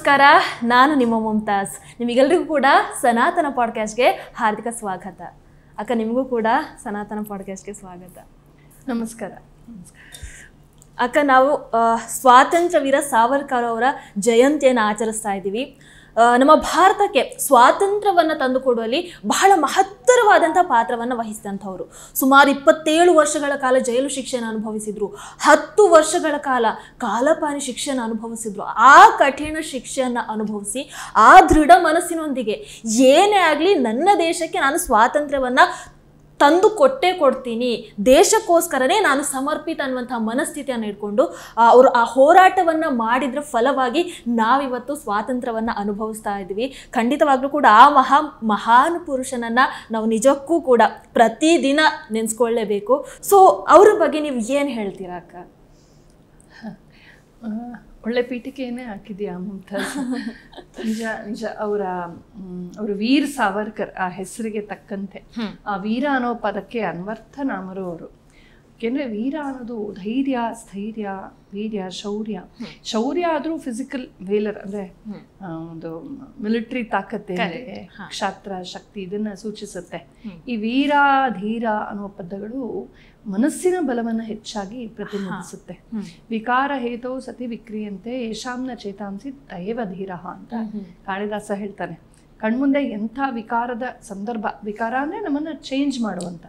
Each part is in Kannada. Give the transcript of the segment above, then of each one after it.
ನಮಸ್ಕಾರ ನಾನು ನಿಮ್ಮ ಮುಮ್ತಾಜ್ ನಿಮಗೆಲ್ಲರಿಗೂ ಕೂಡ ಸನಾತನ ಪಾಡ್ಕಾಸ್ಟ್ಗೆ ಹಾರ್ದಿಕ ಸ್ವಾಗತ ಅಕ್ಕ ನಿಮಗೂ ಕೂಡ ಸನಾತನ ಪಾಡ್ಕಾಸ್ಟ್ಗೆ ಸ್ವಾಗತ ನಮಸ್ಕಾರ ಅಕ್ಕ ನಾವು ಸ್ವಾತಂತ್ರ್ಯ ವೀರ ಸಾವರ್ಕರ್ ಅವರ ಜಯಂತಿಯನ್ನು ಆಚರಿಸ್ತಾ ಇದ್ದೀವಿ ನಮ್ಮ ಭಾರತಕ್ಕೆ ಸ್ವಾತಂತ್ರ್ಯವನ್ನು ತಂದುಕೊಡುವಲ್ಲಿ ಬಹಳ ಮಹತ್ತರವಾದಂಥ ಪಾತ್ರವನ್ನು ವಹಿಸಿದಂಥವ್ರು ಸುಮಾರು ಇಪ್ಪತ್ತೇಳು ವರ್ಷಗಳ ಕಾಲ ಜೈಲು ಶಿಕ್ಷೆಯನ್ನು ಅನುಭವಿಸಿದ್ರು ಹತ್ತು ವರ್ಷಗಳ ಕಾಲ ಕಾಲಪಾನಿ ಶಿಕ್ಷೆಯನ್ನು ಅನುಭವಿಸಿದ್ರು ಆ ಕಠಿಣ ಶಿಕ್ಷೆಯನ್ನು ಅನುಭವಿಸಿ ಆ ದೃಢ ಮನಸ್ಸಿನೊಂದಿಗೆ ಏನೇ ಆಗಲಿ ನನ್ನ ದೇಶಕ್ಕೆ ನಾನು ಸ್ವಾತಂತ್ರ್ಯವನ್ನು ತಂದು ಕೊಟ್ಟೇ ಕೊಡ್ತೀನಿ ದೇಶಕ್ಕೋಸ್ಕರನೇ ನಾನು ಸಮರ್ಪಿತ ಅನ್ನುವಂಥ ಮನಸ್ಥಿತಿಯನ್ನು ಇಟ್ಕೊಂಡು ಅವರು ಆ ಹೋರಾಟವನ್ನು ಮಾಡಿದ್ರ ಫಲವಾಗಿ ನಾವಿವತ್ತು ಸ್ವಾತಂತ್ರ್ಯವನ್ನು ಅನುಭವಿಸ್ತಾ ಇದ್ವಿ ಖಂಡಿತವಾಗ್ಲೂ ಕೂಡ ಆ ಮಹಾ ಮಹಾನ್ ಪುರುಷನನ್ನು ನಾವು ನಿಜಕ್ಕೂ ಕೂಡ ಪ್ರತಿದಿನ ನೆನೆಸ್ಕೊಳ್ಳೇಬೇಕು ಸೊ ಅವ್ರ ಬಗ್ಗೆ ನೀವು ಏನು ಹೇಳ್ತೀರಾ ಅಕ್ಕ ಒಳ್ಳೆ ಪೀಠಿಕೆಯನ್ನೇ ಹಾಕಿದ್ಯಾ ಮುಮ್ತಾಜ್ ನಿಜ ನಿಜ ಅವರ ಅವರು ವೀರ್ ಸಾವರ್ಕರ್ ಆ ಹೆಸರಿಗೆ ತಕ್ಕಂತೆ ಆ ವೀರ ಅನ್ನೋ ಪದಕ್ಕೆ ಅನ್ವರ್ಥ ನಾಮರು ಅವರು ಯಾಕೆಂದ್ರೆ ವೀರ ಅನ್ನೋದು ಧೈರ್ಯ ಸ್ಥೈರ್ಯ ವೀರ್ಯ ಶೌರ್ಯ ಶೌರ್ಯ ಆದರೂ ಫಿಸಿಕಲ್ ವೇಲರ್ ಅಂದರೆ ಒಂದು ಮಿಲಿಟ್ರಿ ತಾಕತ್ತೆ ಕ್ಷಾತ್ರ ಶಕ್ತಿ ಇದನ್ನು ಸೂಚಿಸುತ್ತೆ ಈ ವೀರ ಧೀರ ಅನ್ನುವ ಪದಗಳು ಮನಸ್ಸಿನ ಬಲವನ್ನು ಹೆಚ್ಚಾಗಿ ಪ್ರತಿನಿಧಿಸುತ್ತೆ ವಿಕಾರ ಹೇತೋ ಸತಿ ವಿಕ್ರಿಯಂತೆ ಯಶಾಂನ ಚೇತಾಂಸಿ ದೈವ ಧೀರ ಅಂತ ಕಾಳಿದಾಸ ಹೇಳ್ತಾನೆ ಕಣ್ಮುಂದೆ ಎಂಥ ವಿಕಾರದ ಸಂದರ್ಭ ವಿಕಾರ ಅಂದ್ರೆ ನಮ್ಮನ್ನ ಚೇಂಜ್ ಮಾಡುವಂತ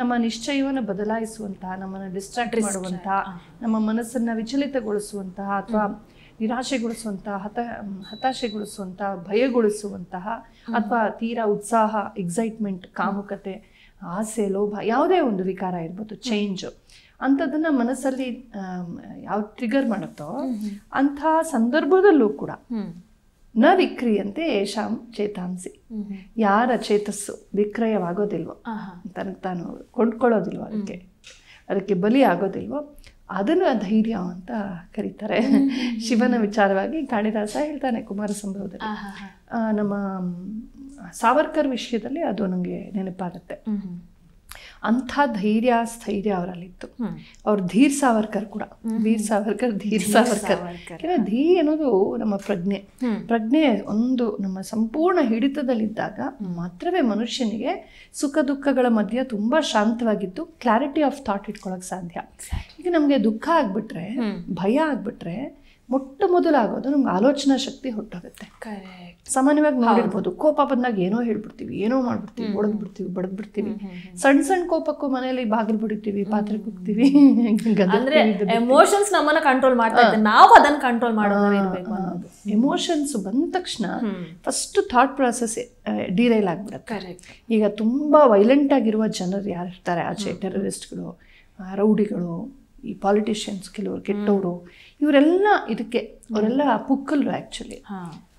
ನಮ್ಮ ನಿಶ್ಚಯವನ್ನು ಬದಲಾಯಿಸುವಂತಹ ನಮ್ಮನ್ನ ಡಿಸ್ಟ್ರಾಕ್ಟ್ ಮಾಡುವಂತಹ ನಮ್ಮ ಮನಸ್ಸನ್ನ ವಿಚಲಿತಗೊಳಿಸುವಂತಹ ಅಥವಾ ನಿರಾಶೆಗೊಳಿಸುವಂತಹ ಹತ ಹತಾಶೆಗೊಳಿಸುವಂತಹ ಭಯಗೊಳಿಸುವಂತಹ ಅಥವಾ ತೀರಾ ಉತ್ಸಾಹ ಎಕ್ಸೈಟ್ಮೆಂಟ್ ಕಾಮುಕತೆ ಆಸೆ ಲೋಭ ಯಾವುದೇ ಒಂದು ವಿಕಾರ ಇರ್ಬೋದು ಚೇಂಜ್ ಅಂಥದ್ದನ್ನ ಮನಸ್ಸಲ್ಲಿ ಯಾವ ಟ್ರಿಗರ್ ಮಾಡುತ್ತೋ ಅಂತಹ ಸಂದರ್ಭದಲ್ಲೂ ಕೂಡ ನ ವಿಕ್ರಿಯಂತೆ ಏಷಾಂ ಚೇತಾಂಸಿ ಯಾರ ಚೇತಸ್ಸು ವಿಕ್ರಯವಾಗೋದಿಲ್ವೋ ತನಗೆ ತಾನು ಕೊಂಡ್ಕೊಳ್ಳೋದಿಲ್ವೋ ಅದಕ್ಕೆ ಅದಕ್ಕೆ ಬಲಿ ಆಗೋದಿಲ್ವೋ ಅದನ್ನು ಧೈರ್ಯ ಅಂತ ಕರೀತಾರೆ ಶಿವನ ವಿಚಾರವಾಗಿ ಕಾಳಿದಾಸ ಹೇಳ್ತಾನೆ ಕುಮಾರ ಸಂಭವದಲ್ಲಿ ನಮ್ಮ ಸಾವರ್ಕರ್ ವಿಷಯದಲ್ಲಿ ಅದು ನನಗೆ ನೆನಪಾಗುತ್ತೆ ಅಂಥ ಧೈರ್ಯ ಸ್ಥೈರ್ಯ ಅವರಲ್ಲಿತ್ತು ಅವ್ರ ಧೀರ್ ಸಾವರ್ಕರ್ ಕೂಡ ಧೀರ್ ಸಾವರ್ಕರ್ ಧೀರ್ ಸಾವರ್ಕರ್ ಯಾಕಂದ್ರೆ ಧೀ ಅನ್ನೋದು ನಮ್ಮ ಪ್ರಜ್ಞೆ ಪ್ರಜ್ಞೆ ಒಂದು ನಮ್ಮ ಸಂಪೂರ್ಣ ಹಿಡಿತದಲ್ಲಿದ್ದಾಗ ಮಾತ್ರವೇ ಮನುಷ್ಯನಿಗೆ ಸುಖ ದುಃಖಗಳ ಮಧ್ಯೆ ತುಂಬಾ ಶಾಂತವಾಗಿದ್ದು ಕ್ಲಾರಿಟಿ ಆಫ್ ಥಾಟ್ ಇಟ್ಕೊಳಕ್ ಸಾಧ್ಯ ಈಗ ನಮಗೆ ದುಃಖ ಆಗ್ಬಿಟ್ರೆ ಭಯ ಆಗ್ಬಿಟ್ರೆ ಮೊಟ್ಟ ಮೊದಲಾಗೋದು ನಮ್ಗೆ ಆಲೋಚನಾ ಶಕ್ತಿ ಹೊಟ್ಟೋಗುತ್ತೆ ಸಾಮಾನ್ಯವಾಗಿ ನೋಡಿರ್ಬೋದು ಕೋಪ ಬಂದಾಗ ಏನೋ ಹೇಳ್ಬಿಡ್ತೀವಿ ಏನೋ ಮಾಡ್ಬಿಡ್ತೀವಿ ಬಡದ್ಬಿಡ್ತೀವಿ ಬಡದ್ಬಿಡ್ತೀವಿ ಸಣ್ಣ ಸಣ್ಣ ಕೋಪಕ್ಕೂ ಮನೆಯಲ್ಲಿ ಬಾಗಿಲು ಬಿಡಿತೀವಿ ಪಾತ್ರೆ ಅಂದ್ರೆ ಎಮೋಷನ್ಸ್ ನಮ್ಮನ್ನ ಕಂಟ್ರೋಲ್ ಮಾಡ್ತಾ ನಾವು ಅದನ್ನ ಕಂಟ್ರೋಲ್ ಮಾಡೋದು ಎಮೋಷನ್ಸ್ ಬಂದ ತಕ್ಷಣ ಫಸ್ಟ್ ಥಾಟ್ ಪ್ರಾಸೆಸ್ ಡಿರೈಲ್ ಆಗ್ಬಿಡುತ್ತೆ ಈಗ ತುಂಬಾ ವೈಲೆಂಟ್ ಆಗಿರುವ ಜನರು ಯಾರು ಇರ್ತಾರೆ ಆಚೆ ಟೆರರಿಸ್ಟ್ಗಳು ರೌಡಿಗಳು ಈ ಪಾಲಿಟಿಷಿಯನ್ಸ್ ಕೆಲವರು ಕೆಟ್ಟವರು ಇವರೆಲ್ಲ ಇದಕ್ಕೆ ಅವರೆಲ್ಲ ಪುಕ್ಕಲ್ರು ಆ್ಯಕ್ಚುಲಿ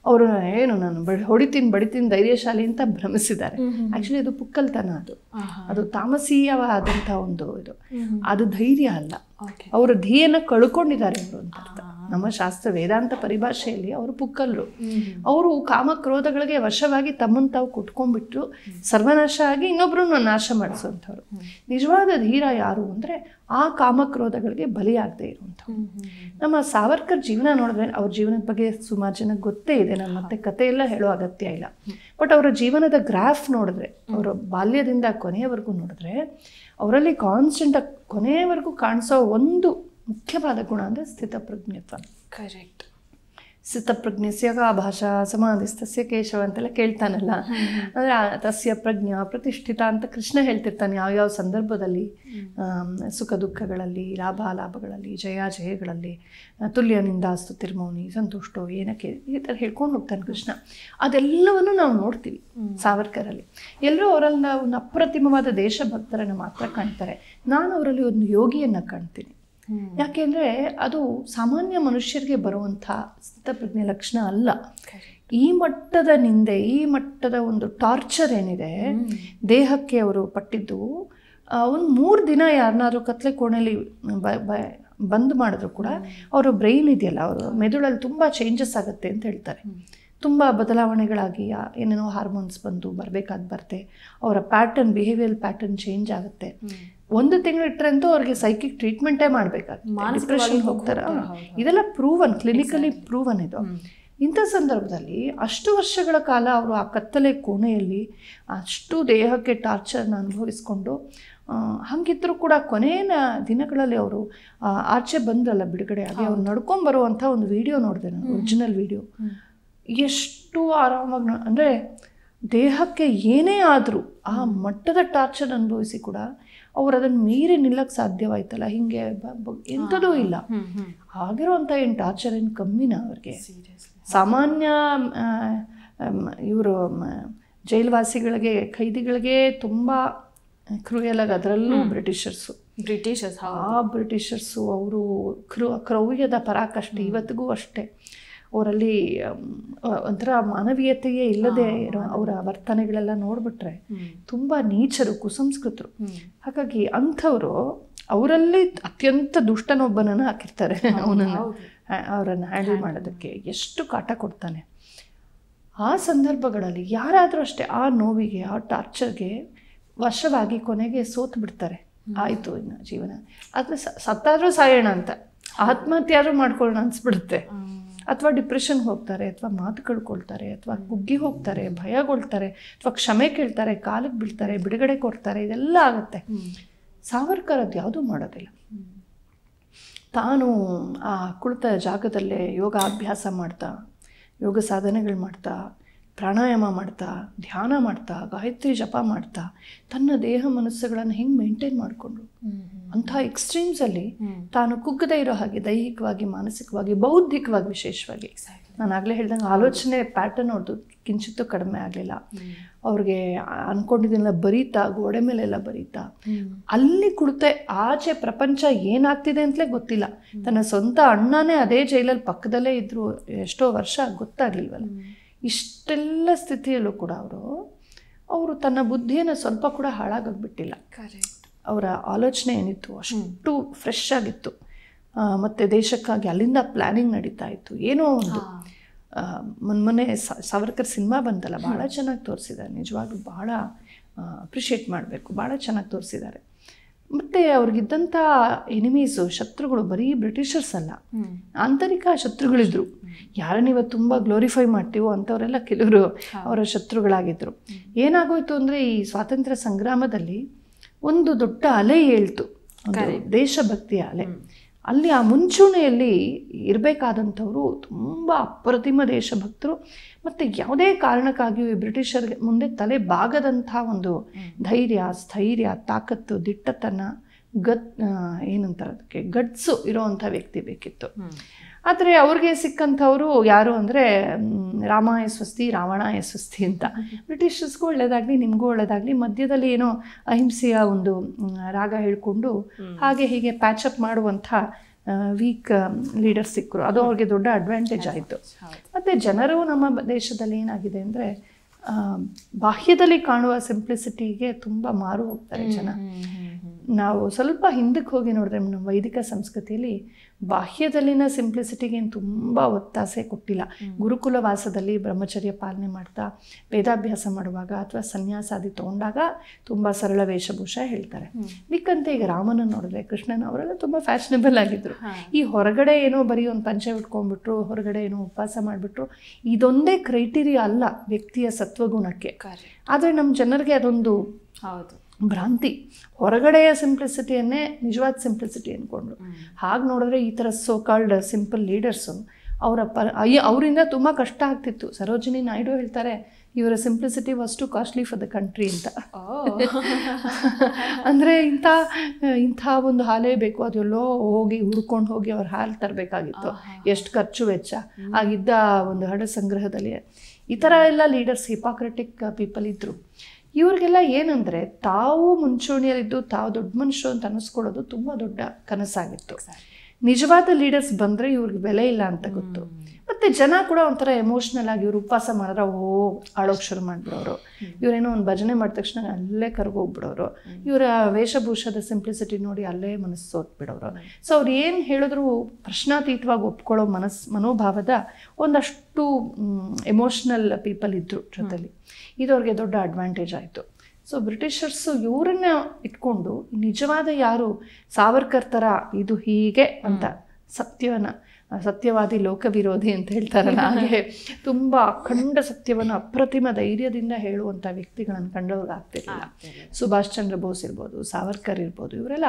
ಅವರು ಏನು ನಾನು ಬಡ ಹೊಡಿತೀನಿ ಬಡಿತೀನಿ ಧೈರ್ಯಶಾಲಿ ಅಂತ ಭ್ರಮಿಸಿದ್ದಾರೆ ಆ್ಯಕ್ಚುಲಿ ಅದು ಪುಕ್ಕಲ್ತನ ಅದು ಅದು ತಾಮಸೀಯವಾದಂಥ ಒಂದು ಇದು ಅದು ಧೈರ್ಯ ಅಲ್ಲ ಅವರು ಧ್ಯೇಯನ ಕಳ್ಕೊಂಡಿದ್ದಾರೆ ಅವರು ಅಂತ ಅರ್ಥ ನಮ್ಮ ಶಾಸ್ತ್ರ ವೇದಾಂತ ಪರಿಭಾಷೆಯಲ್ಲಿ ಅವರು ಪುಕ್ಕಲ್ರು ಅವರು ಕಾಮ ಕ್ರೋಧಗಳಿಗೆ ವಶವಾಗಿ ತಮ್ಮನ್ನು ತಾವು ಕುಟ್ಕೊಂಡ್ಬಿಟ್ಟು ಸರ್ವನಾಶ ಆಗಿ ಇನ್ನೊಬ್ಬರನ್ನು ನಾಶ ಮಾಡಿಸುವಂಥವ್ರು ನಿಜವಾದ ಧೀರ ಯಾರು ಅಂದರೆ ಆ ಕಾಮಕ್ರೋಧಗಳಿಗೆ ಬಲಿಯಾಗದೆ ಇರುವಂಥ ನಮ್ಮ ಸಾವರ್ಕರ್ ಜೀವನ ನೋಡಿದ್ರೆ ಅವ್ರ ಜೀವನದ ಬಗ್ಗೆ ಸುಮಾರು ಜನಕ್ಕೆ ಗೊತ್ತೇ ಇದೆ ನಾನು ಮತ್ತೆ ಕತೆ ಎಲ್ಲ ಹೇಳೋ ಅಗತ್ಯ ಇಲ್ಲ ಬಟ್ ಅವರ ಜೀವನದ ಗ್ರಾಫ್ ನೋಡಿದ್ರೆ ಅವರ ಬಾಲ್ಯದಿಂದ ಕೊನೆಯವರೆಗೂ ನೋಡಿದ್ರೆ ಅವರಲ್ಲಿ ಕಾನ್ಸ್ಟೆಂಟಾಗಿ ಕೊನೆಯವರೆಗೂ ಕಾಣಿಸೋ ಒಂದು ಮುಖ್ಯವಾದ ಗುಣ ಅಂದರೆ ಸ್ಥಿತಪ್ರಜ್ಞತ್ವ ಕರೆಕ್ಟ್ ಆ ಭಾಷಾ ಸಮಾಧಿಸ್ತಸ್ಯ ಕೇಶವ ಅಂತೆಲ್ಲ ಕೇಳ್ತಾನಲ್ಲ ಅಂದರೆ ತಸ್ಯ ಪ್ರಜ್ಞಾ ಪ್ರತಿಷ್ಠಿತ ಅಂತ ಕೃಷ್ಣ ಹೇಳ್ತಿರ್ತಾನೆ ಯಾವ ಯಾವ ಸಂದರ್ಭದಲ್ಲಿ ಸುಖ ದುಃಖಗಳಲ್ಲಿ ಲಾಭ ಲಾಭಗಳಲ್ಲಿ ಜಯಾಜಯಗಳಲ್ಲಿ ತುಲ್ಯ ನಿಂದ ಸ್ತುತಿರ್ಮೌನಿ ಸಂತುಷ್ಟೋ ಏನಕ್ಕೆ ಈ ಥರ ಹೇಳ್ಕೊಂಡು ಹೋಗ್ತಾನೆ ಕೃಷ್ಣ ಅದೆಲ್ಲವನ್ನು ನಾವು ನೋಡ್ತೀವಿ ಸಾವರ್ಕರಲ್ಲಿ ಎಲ್ಲರೂ ಅವರಲ್ಲಿ ನಾವು ಅಪ್ರತಿಮವಾದ ದೇಶಭಕ್ತರನ್ನು ಮಾತ್ರ ಕಾಣ್ತಾರೆ ನಾನು ಅವರಲ್ಲಿ ಒಂದು ಯೋಗಿಯನ್ನು ಕಾಣ್ತೀನಿ ಯಾಕೆಂದರೆ ಅದು ಸಾಮಾನ್ಯ ಮನುಷ್ಯರಿಗೆ ಬರುವಂಥ ಸ್ಥಿತಪ್ರಜ್ಞೆ ಲಕ್ಷಣ ಅಲ್ಲ ಈ ಮಟ್ಟದ ನಿಂದೆ ಈ ಮಟ್ಟದ ಒಂದು ಟಾರ್ಚರ್ ಏನಿದೆ ದೇಹಕ್ಕೆ ಅವರು ಪಟ್ಟಿದ್ದು ಒಂದು ಮೂರು ದಿನ ಯಾರನ್ನಾದ್ರೂ ಕತ್ಲೆ ಕೋಣೆಯಲ್ಲಿ ಬ ಬಂದ್ ಮಾಡಿದ್ರು ಕೂಡ ಅವರ ಬ್ರೈನ್ ಇದೆಯಲ್ಲ ಅವರು ಮೆದುಳಲ್ಲಿ ತುಂಬ ಚೇಂಜಸ್ ಆಗುತ್ತೆ ಅಂತ ಹೇಳ್ತಾರೆ ತುಂಬ ಬದಲಾವಣೆಗಳಾಗಿ ಏನೇನೋ ಹಾರ್ಮೋನ್ಸ್ ಬಂದು ಬರಬೇಕಾದ ಬರ್ತೆ ಅವರ ಪ್ಯಾಟರ್ನ್ ಬಿಹೇವಿಯರ್ ಪ್ಯಾಟರ್ನ್ ಚೇಂಜ್ ಆಗುತ್ತೆ ಒಂದು ತಿಂಗಳು ಅವರಿಗೆ ಅವ್ರಿಗೆ ಸೈಕಿಕ್ ಟ್ರೀಟ್ಮೆಂಟೇ ಮಾಡಬೇಕಾಗುತ್ತೆ ಡಿಪ್ರೆಷನ್ ಹೋಗ್ತಾರೆ ಇದೆಲ್ಲ ಪ್ರೂವನ್ ಕ್ಲಿನಿಕಲಿ ಪ್ರೂವನ್ ಇದು ಇಂಥ ಸಂದರ್ಭದಲ್ಲಿ ಅಷ್ಟು ವರ್ಷಗಳ ಕಾಲ ಅವರು ಆ ಕತ್ತಲೆ ಕೋಣೆಯಲ್ಲಿ ಅಷ್ಟು ದೇಹಕ್ಕೆ ಟಾರ್ಚರ್ನ ಅನುಭವಿಸ್ಕೊಂಡು ಹಂಗಿದ್ರೂ ಕೂಡ ಕೊನೆಯ ದಿನಗಳಲ್ಲಿ ಅವರು ಆಚೆ ಬಂದ್ರಲ್ಲ ಬಿಡುಗಡೆ ಆಗಿ ಅವ್ರು ನಡ್ಕೊಂಬರುವಂಥ ಒಂದು ವಿಡಿಯೋ ನೋಡಿದೆ ನಾನು ಒರಿಜಿನಲ್ ವಿಡಿಯೋ ಎಷ್ಟು ಆರಾಮಾಗಿ ಅಂದರೆ ದೇಹಕ್ಕೆ ಏನೇ ಆದರೂ ಆ ಮಟ್ಟದ ಟಾರ್ಚರ್ ಅನುಭವಿಸಿ ಕೂಡ ಅವರು ಅದನ್ನು ಮೀರಿ ನಿಲ್ಲಕ್ಕೆ ಸಾಧ್ಯವಾಯ್ತಲ್ಲ ಹಿಂಗೆ ಎಂಥದೂ ಇಲ್ಲ ಆಗಿರುವಂಥ ಏನು ಟಾರ್ಚರ್ ಏನು ಕಮ್ಮಿನ ಅವ್ರಿಗೆ ಸಾಮಾನ್ಯ ಇವರು ಜೈಲ್ವಾಸಿಗಳಿಗೆ ಖೈದಿಗಳಿಗೆ ತುಂಬ ಕ್ರೂಯಲ್ ಅದರಲ್ಲೂ ಬ್ರಿಟಿಷರ್ಸು ಬ್ರಿಟಿಷರ್ಸ್ ಆ ಬ್ರಿಟಿಷರ್ಸು ಅವರು ಕ್ರೂ ಕ್ರೌರ್ಯದ ಪರಾಕಷ್ಠೆ ಇವತ್ತಿಗೂ ಅಷ್ಟೇ ಅವರಲ್ಲಿ ಒಂಥರ ಮಾನವೀಯತೆಯೇ ಇಲ್ಲದೆ ಇರೋ ಅವರ ವರ್ತನೆಗಳೆಲ್ಲ ನೋಡ್ಬಿಟ್ರೆ ತುಂಬ ನೀಚರು ಕುಸಂಸ್ಕೃತರು ಹಾಗಾಗಿ ಅಂಥವ್ರು ಅವರಲ್ಲಿ ಅತ್ಯಂತ ದುಷ್ಟನೊಬ್ಬನನ್ನು ಹಾಕಿರ್ತಾರೆ ಅವನನ್ನು ಅವರನ್ನು ಹ್ಯಾಂಡಲ್ ಮಾಡೋದಕ್ಕೆ ಎಷ್ಟು ಕಾಟ ಕೊಡ್ತಾನೆ ಆ ಸಂದರ್ಭಗಳಲ್ಲಿ ಯಾರಾದರೂ ಅಷ್ಟೇ ಆ ನೋವಿಗೆ ಆ ಟಾರ್ಚರ್ಗೆ ವರ್ಷವಾಗಿ ಕೊನೆಗೆ ಸೋತು ಬಿಡ್ತಾರೆ ಆಯಿತು ಇನ್ನು ಜೀವನ ಆದರೆ ಸತ್ತಾದರೂ ಸಾಯೋಣ ಅಂತ ಆತ್ಮಹತ್ಯಾದ್ರೂ ಮಾಡ್ಕೊಳ್ಳೋಣ ಅನಿಸ್ಬಿಡುತ್ತೆ ಅಥವಾ ಡಿಪ್ರೆಷನ್ ಹೋಗ್ತಾರೆ ಅಥವಾ ಮಾತು ಕಳ್ಕೊಳ್ತಾರೆ ಅಥವಾ ಕುಗ್ಗಿ ಹೋಗ್ತಾರೆ ಭಯಗೊಳ್ತಾರೆ ಅಥವಾ ಕ್ಷಮೆ ಕೇಳ್ತಾರೆ ಕಾಲಿಗೆ ಬೀಳ್ತಾರೆ ಬಿಡುಗಡೆ ಕೊಡ್ತಾರೆ ಇದೆಲ್ಲ ಆಗುತ್ತೆ ಸಾವರ್ಕರ್ ಅದು ಯಾವುದೂ ಮಾಡೋದಿಲ್ಲ ತಾನು ಆ ಕುಳಿತ ಜಾಗದಲ್ಲೇ ಯೋಗಾಭ್ಯಾಸ ಮಾಡ್ತಾ ಯೋಗ ಸಾಧನೆಗಳು ಮಾಡ್ತಾ ಪ್ರಾಣಾಯಾಮ ಮಾಡ್ತಾ ಧ್ಯಾನ ಮಾಡ್ತಾ ಗಾಯತ್ರಿ ಜಪ ಮಾಡ್ತಾ ತನ್ನ ದೇಹ ಮನಸ್ಸುಗಳನ್ನು ಹೆಂಗೆ ಮೇಂಟೈನ್ ಮಾಡಿಕೊಂಡ್ರು ಅಂಥ ಎಕ್ಸ್ಟ್ರೀಮ್ಸಲ್ಲಿ ತಾನು ಕುಗ್ಗದೇ ಇರೋ ಹಾಗೆ ದೈಹಿಕವಾಗಿ ಮಾನಸಿಕವಾಗಿ ಬೌದ್ಧಿಕವಾಗಿ ವಿಶೇಷವಾಗಿ ನಾನು ಆಗಲೇ ಹೇಳ್ದಂಗೆ ಆಲೋಚನೆ ಪ್ಯಾಟರ್ನ್ ಅವ್ರದ್ದು ಕಿಂಚಿತ್ತು ಕಡಿಮೆ ಆಗಲಿಲ್ಲ ಅವ್ರಿಗೆ ಅನ್ಕೊಂಡಿದ್ದೆಲ್ಲ ಬರೀತಾ ಗೋಡೆ ಮೇಲೆಲ್ಲ ಬರೀತಾ ಅಲ್ಲಿ ಕುಳಿತೆ ಆಚೆ ಪ್ರಪಂಚ ಏನಾಗ್ತಿದೆ ಅಂತಲೇ ಗೊತ್ತಿಲ್ಲ ತನ್ನ ಸ್ವಂತ ಅಣ್ಣನೇ ಅದೇ ಜೈಲಲ್ಲಿ ಪಕ್ಕದಲ್ಲೇ ಇದ್ರು ಎಷ್ಟೋ ವರ್ಷ ಗೊತ್ತಾಗ್ಲಿಲ್ವಲ್ಲ ಇಷ್ಟೆಲ್ಲ ಸ್ಥಿತಿಯಲ್ಲೂ ಕೂಡ ಅವರು ಅವರು ತನ್ನ ಬುದ್ಧಿಯನ್ನು ಸ್ವಲ್ಪ ಕೂಡ ಹಾಳಾಗಿಬಿಟ್ಟಿಲ್ಲ ಕರೆಕ್ಟ್ ಅವರ ಆಲೋಚನೆ ಏನಿತ್ತು ಅಷ್ಟು ಫ್ರೆಶ್ ಆಗಿತ್ತು ಮತ್ತು ದೇಶಕ್ಕಾಗಿ ಅಲ್ಲಿಂದ ಪ್ಲ್ಯಾನಿಂಗ್ ನಡೀತಾ ಇತ್ತು ಏನೋ ಒಂದು ಮೊನ್ನೆ ಸಾವರ್ಕರ್ ಸಿನಿಮಾ ಬಂತಲ್ಲ ಭಾಳ ಚೆನ್ನಾಗಿ ತೋರಿಸಿದ್ದಾರೆ ನಿಜವಾಗ್ಲೂ ಭಾಳ ಅಪ್ರಿಷಿಯೇಟ್ ಮಾಡಬೇಕು ಭಾಳ ಚೆನ್ನಾಗಿ ತೋರಿಸಿದ್ದಾರೆ ಮತ್ತು ಅವ್ರಿಗಿದ್ದಂಥ ಎನಿಮೀಸು ಶತ್ರುಗಳು ಬರೀ ಬ್ರಿಟಿಷರ್ಸ್ ಅಲ್ಲ ಆಂತರಿಕ ಶತ್ರುಗಳಿದ್ರು ಇವತ್ತು ತುಂಬ ಗ್ಲೋರಿಫೈ ಮಾಡ್ತೀವೋ ಅಂಥವರೆಲ್ಲ ಕೆಲವರು ಅವರ ಶತ್ರುಗಳಾಗಿದ್ದರು ಏನಾಗೋಯ್ತು ಅಂದರೆ ಈ ಸ್ವಾತಂತ್ರ್ಯ ಸಂಗ್ರಾಮದಲ್ಲಿ ಒಂದು ದೊಡ್ಡ ಅಲೆ ಹೇಳ್ತು ದೇಶಭಕ್ತಿಯ ಅಲೆ ಅಲ್ಲಿ ಆ ಮುಂಚೂಣಿಯಲ್ಲಿ ಇರಬೇಕಾದಂಥವರು ತುಂಬ ಅಪ್ರತಿಮ ದೇಶಭಕ್ತರು ಮತ್ತೆ ಯಾವುದೇ ಕಾರಣಕ್ಕಾಗಿಯೂ ಈ ಬ್ರಿಟಿಷರಿಗೆ ಮುಂದೆ ತಲೆ ಬಾಗದಂಥ ಒಂದು ಧೈರ್ಯ ಸ್ಥೈರ್ಯ ತಾಕತ್ತು ದಿಟ್ಟತನ ಗತ್ ಏನಂತಾರೆ ಅದಕ್ಕೆ ಗಟ್ಸು ಇರೋವಂಥ ವ್ಯಕ್ತಿ ಬೇಕಿತ್ತು ಆದರೆ ಅವ್ರಿಗೆ ಸಿಕ್ಕಂಥವ್ರು ಯಾರು ಅಂದರೆ ರಾಮ ಯಶಸ್ತಿ ರಾವಣ ಯಶಸ್ತಿ ಅಂತ ಬ್ರಿಟಿಷರ್ಸ್ಗೂ ಒಳ್ಳೆಯದಾಗಲಿ ನಿಮಗೂ ಒಳ್ಳೆಯದಾಗಲಿ ಮಧ್ಯದಲ್ಲಿ ಏನೋ ಅಹಿಂಸೆಯ ಒಂದು ರಾಗ ಹೇಳಿಕೊಂಡು ಹಾಗೆ ಹೀಗೆ ಪ್ಯಾಚಪ್ ಮಾಡುವಂಥ ವೀಕ್ ಲೀಡರ್ಸ್ ಸಿಕ್ಕರು ಅದು ಅವ್ರಿಗೆ ದೊಡ್ಡ ಅಡ್ವಾಂಟೇಜ್ ಆಯಿತು ಮತ್ತು ಜನರು ನಮ್ಮ ದೇಶದಲ್ಲಿ ಏನಾಗಿದೆ ಅಂದರೆ ಬಾಹ್ಯದಲ್ಲಿ ಕಾಣುವ ಸಿಂಪ್ಲಿಸಿಟಿಗೆ ತುಂಬ ಮಾರು ಹೋಗ್ತಾರೆ ಜನ ನಾವು ಸ್ವಲ್ಪ ಹಿಂದಕ್ಕೆ ಹೋಗಿ ನೋಡಿದ್ರೆ ನಮ್ಮ ವೈದಿಕ ಸಂಸ್ಕೃತಿಯಲ್ಲಿ ಬಾಹ್ಯದಲ್ಲಿನ ಸಿಂಪ್ಲಿಸಿಟಿಗೇನು ತುಂಬ ಒತ್ತಾಸೆ ಕೊಟ್ಟಿಲ್ಲ ಗುರುಕುಲ ವಾಸದಲ್ಲಿ ಬ್ರಹ್ಮಚರ್ಯ ಪಾಲನೆ ಮಾಡ್ತಾ ವೇದಾಭ್ಯಾಸ ಮಾಡುವಾಗ ಅಥವಾ ಸನ್ಯಾಸಾದಿ ತೊಗೊಂಡಾಗ ತುಂಬ ಸರಳ ವೇಷಭೂಷ ಹೇಳ್ತಾರೆ ಮಿಕ್ಕಂತೆ ಈಗ ರಾಮನ ನೋಡಿದ್ರೆ ಕೃಷ್ಣನ ಅವರೆಲ್ಲ ತುಂಬ ಫ್ಯಾಷನಬಲ್ ಆಗಿದ್ದರು ಈ ಹೊರಗಡೆ ಏನೋ ಬರೀ ಒಂದು ಪಂಚೆ ಉಟ್ಕೊಂಡ್ಬಿಟ್ರು ಹೊರಗಡೆ ಏನೋ ಉಪವಾಸ ಮಾಡಿಬಿಟ್ರು ಇದೊಂದೇ ಕ್ರೈಟೀರಿಯಾ ಅಲ್ಲ ವ್ಯಕ್ತಿಯ ಸತ್ವಗುಣಕ್ಕೆ ಆದರೆ ನಮ್ಮ ಜನರಿಗೆ ಅದೊಂದು ಹೌದು ಭ್ರಾಂತಿ ಹೊರಗಡೆಯ ಸಿಂಪ್ಲಿಸಿಟಿಯನ್ನೇ ನಿಜವಾದ ಸಿಂಪ್ಲಿಸಿಟಿ ಅಂದ್ಕೊಂಡ್ರು ಹಾಗೆ ನೋಡಿದ್ರೆ ಈ ಥರ ಸೋ ಕಾಲ್ಡ್ ಸಿಂಪಲ್ ಲೀಡರ್ಸು ಅವರ ಪ ಅವರಿಂದ ತುಂಬ ಕಷ್ಟ ಆಗ್ತಿತ್ತು ಸರೋಜಿನಿ ನಾಯ್ಡು ಹೇಳ್ತಾರೆ ಇವರ simplicity was too costly for the country ಅಂತ ಅಂದರೆ ಇಂಥ ಇಂಥ ಒಂದು ಹಾಲೇ ಬೇಕು ಅದೆಲ್ಲೋ ಹೋಗಿ ಹುಡ್ಕೊಂಡು ಹೋಗಿ ಅವ್ರ ಹಾಲು ತರಬೇಕಾಗಿತ್ತು ಎಷ್ಟು ಖರ್ಚು ವೆಚ್ಚ ಆಗಿದ್ದ ಒಂದು ಹಣ ಸಂಗ್ರಹದಲ್ಲಿ ಈ ಥರ ಎಲ್ಲ ಲೀಡರ್ಸ್ ಹಿಪಾಕ್ರೆಟಿಕ್ ಪೀಪಲ್ ಇದ್ದರು ಇವ್ರಿಗೆಲ್ಲ ಏನಂದರೆ ತಾವು ಮುಂಚೂಣಿಯಲ್ಲಿದ್ದು ತಾವು ದೊಡ್ಡ ಮನುಷ್ಯರು ಅಂತ ಅನಿಸ್ಕೊಳ್ಳೋದು ತುಂಬ ದೊಡ್ಡ ಕನಸಾಗಿತ್ತು ನಿಜವಾದ ಲೀಡರ್ಸ್ ಬಂದರೆ ಇವ್ರಿಗೆ ಬೆಲೆ ಇಲ್ಲ ಅಂತ ಗೊತ್ತು ಮತ್ತು ಜನ ಕೂಡ ಒಂಥರ ಎಮೋಷನಲ್ ಆಗಿ ಇವ್ರು ಉಪವಾಸ ಮಾಡಿದ್ರೆ ಓ ಆಳೋಕೆ ಶುರು ಮಾಡಿಬಿಡೋರು ಇವರೇನೋ ಒಂದು ಭಜನೆ ಮಾಡಿದ ತಕ್ಷಣ ಅಲ್ಲೇ ಕರ್ಗೋಗ್ಬಿಡೋರು ಇವರ ವೇಷಭೂಷದ ಸಿಂಪ್ಲಿಸಿಟಿ ನೋಡಿ ಅಲ್ಲೇ ಮನಸ್ಸು ಸೋತ್ಬಿಡೋರು ಸೊ ಅವ್ರು ಏನು ಹೇಳಿದ್ರು ಪ್ರಶ್ನಾತೀತವಾಗಿ ಒಪ್ಕೊಳ್ಳೋ ಮನಸ್ ಮನೋಭಾವದ ಒಂದಷ್ಟು ಎಮೋಷ್ನಲ್ ಪೀಪಲ್ ಇದ್ದರು ಜೊತೆಲಿ ಅವ್ರಿಗೆ ದೊಡ್ಡ ಅಡ್ವಾಂಟೇಜ್ ಆಯಿತು ಸೊ ಬ್ರಿಟಿಷರ್ಸು ಇವರನ್ನ ಇಟ್ಕೊಂಡು ನಿಜವಾದ ಯಾರು ಸಾವರ್ಕರ್ ಥರ ಇದು ಹೀಗೆ ಅಂತ ಸತ್ಯವನ ಸತ್ಯವಾದಿ ಲೋಕವಿರೋಧಿ ಅಂತ ಹೇಳ್ತಾರಲ್ಲ ಹಾಗೆ ತುಂಬ ಅಖಂಡ ಸತ್ಯವನ್ನು ಅಪ್ರತಿಮ ಧೈರ್ಯದಿಂದ ಹೇಳುವಂಥ ವ್ಯಕ್ತಿಗಳನ್ನು ಕಂಡವ್ರಿಗಾಗ್ತಿರಲಿಲ್ಲ ಸುಭಾಷ್ ಚಂದ್ರ ಬೋಸ್ ಇರ್ಬೋದು ಸಾವರ್ಕರ್ ಇರ್ಬೋದು ಇವರೆಲ್ಲ